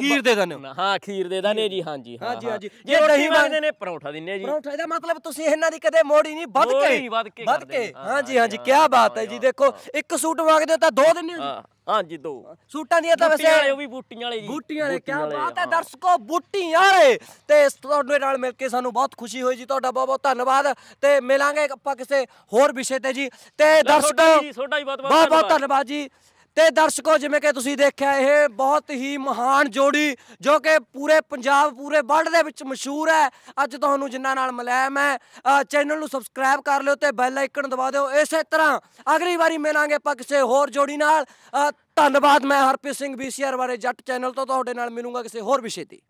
ਖੀਰ ਦੇ ਦਿੰਦੇ ਹਾਂ ਖੀਰ ਦੇ ਦਿੰਦੇ ਜੀ ਹਾਂਜੀ ਹਾਂਜੀ ਜੀ ਜੇ ਨਹੀਂ ਮੰਗਦੇ ਨੇ ਪਰੌਂਠਾ ਦਿੰਦੇ ਜੀ ਪਰੌਂਠਾ ਇਹਦਾ ਮਤਲਬ ਤੁਸੀਂ ਇਹਨਾਂ ਦੀ ਕਦੇ ਮੋੜੀ ਨਹੀਂ ਵੱਧ ਕੇ ਵੱਧ ਕੇ ਹਾਂਜੀ ਹਾਂਜੀ ਕੀ ਬਾਤ ਹੈ ਜੀ ਦੇਖੋ ਇੱਕ ਸੂਟ ਮੰਗਦੇ ਤਾਂ ਦੋ ਦਿੰਦੇ ਹੋ ਜੀ ਹਾਂਜੀ ਦੋ ਸੂਟਾਂ ਦੀਆਂ ਤਾਂ ਵੈਸੇ ਉਹ ਵੀ ਬੂਟੀਆਂ ਵਾਲੇ ਜੀ ਬੂਟੀਆਂ ਵਾਲੇ ਕੀ ਬਾਤ ਹੈ ਦਰਸ਼ਕੋ ਬੂਟੀਆਂ ਵਾਲੇ ਤੇ ਤੁਹਾਡੇ ਨਾਲ ਮਿਲ ਕੇ ਸਾਨੂੰ ਬਹੁਤ ਖੁਸ਼ੀ ਹੋਈ ਜੀ ਤੁਹਾਡਾ ਬਹੁਤ ਬਹੁਤ ਧੰਨਵਾਦ ਤੇ ਮਿਲਾਂਗੇ ਆਪਾਂ ਕਿਸੇ ਹੋਰ ਵਿਸ਼ੇ ਤੇ ਜੀ ਤੇ ਦਰਸ਼ਕੋ ਬਹੁਤ ਬਹੁਤ ਧੰਨਵਾਦ ਜੀ ਤੇ ਦਰਸ਼ਕੋ ਜਿਵੇਂ ਕਿ ਤੁਸੀਂ ਦੇਖਿਆ ਇਹ ਬਹੁਤ ਹੀ ਮਹਾਨ ਜੋੜੀ ਜੋ ਕਿ ਪੂਰੇ ਪੰਜਾਬ ਪੂਰੇ ਵਰਲਡ ਦੇ ਵਿੱਚ ਮਸ਼ਹੂਰ ਹੈ ਅੱਜ ਤੁਹਾਨੂੰ ਜਿੰਨਾ ਨਾਲ ਮਲੈਮ ਹੈ ਚੈਨਲ ਨੂੰ ਸਬਸਕ੍ਰਾਈਬ ਕਰ ਲਿਓ ਤੇ ਬੈਲ ਆਈਕਨ ਦਬਾ ਦਿਓ ਇਸੇ ਤਰ੍ਹਾਂ ਅਗਲੀ ਵਾਰੀ ਮਿਲਾਂਗੇ ਆਪਾਂ ਕਿਸੇ ਹੋਰ ਜੋੜੀ ਨਾਲ ਧੰਨਵਾਦ ਮੈਂ ਹਰਪ੍ਰੀਤ ਸਿੰਘ ਬੀਸੀਆਰ ਬਾਰੇ ਜੱਟ ਚੈਨਲ ਤੋਂ ਤੁਹਾਡੇ ਨਾਲ ਮਿਲੂੰਗਾ ਕਿਸੇ ਹੋਰ ਵਿਸ਼ੇ ਤੇ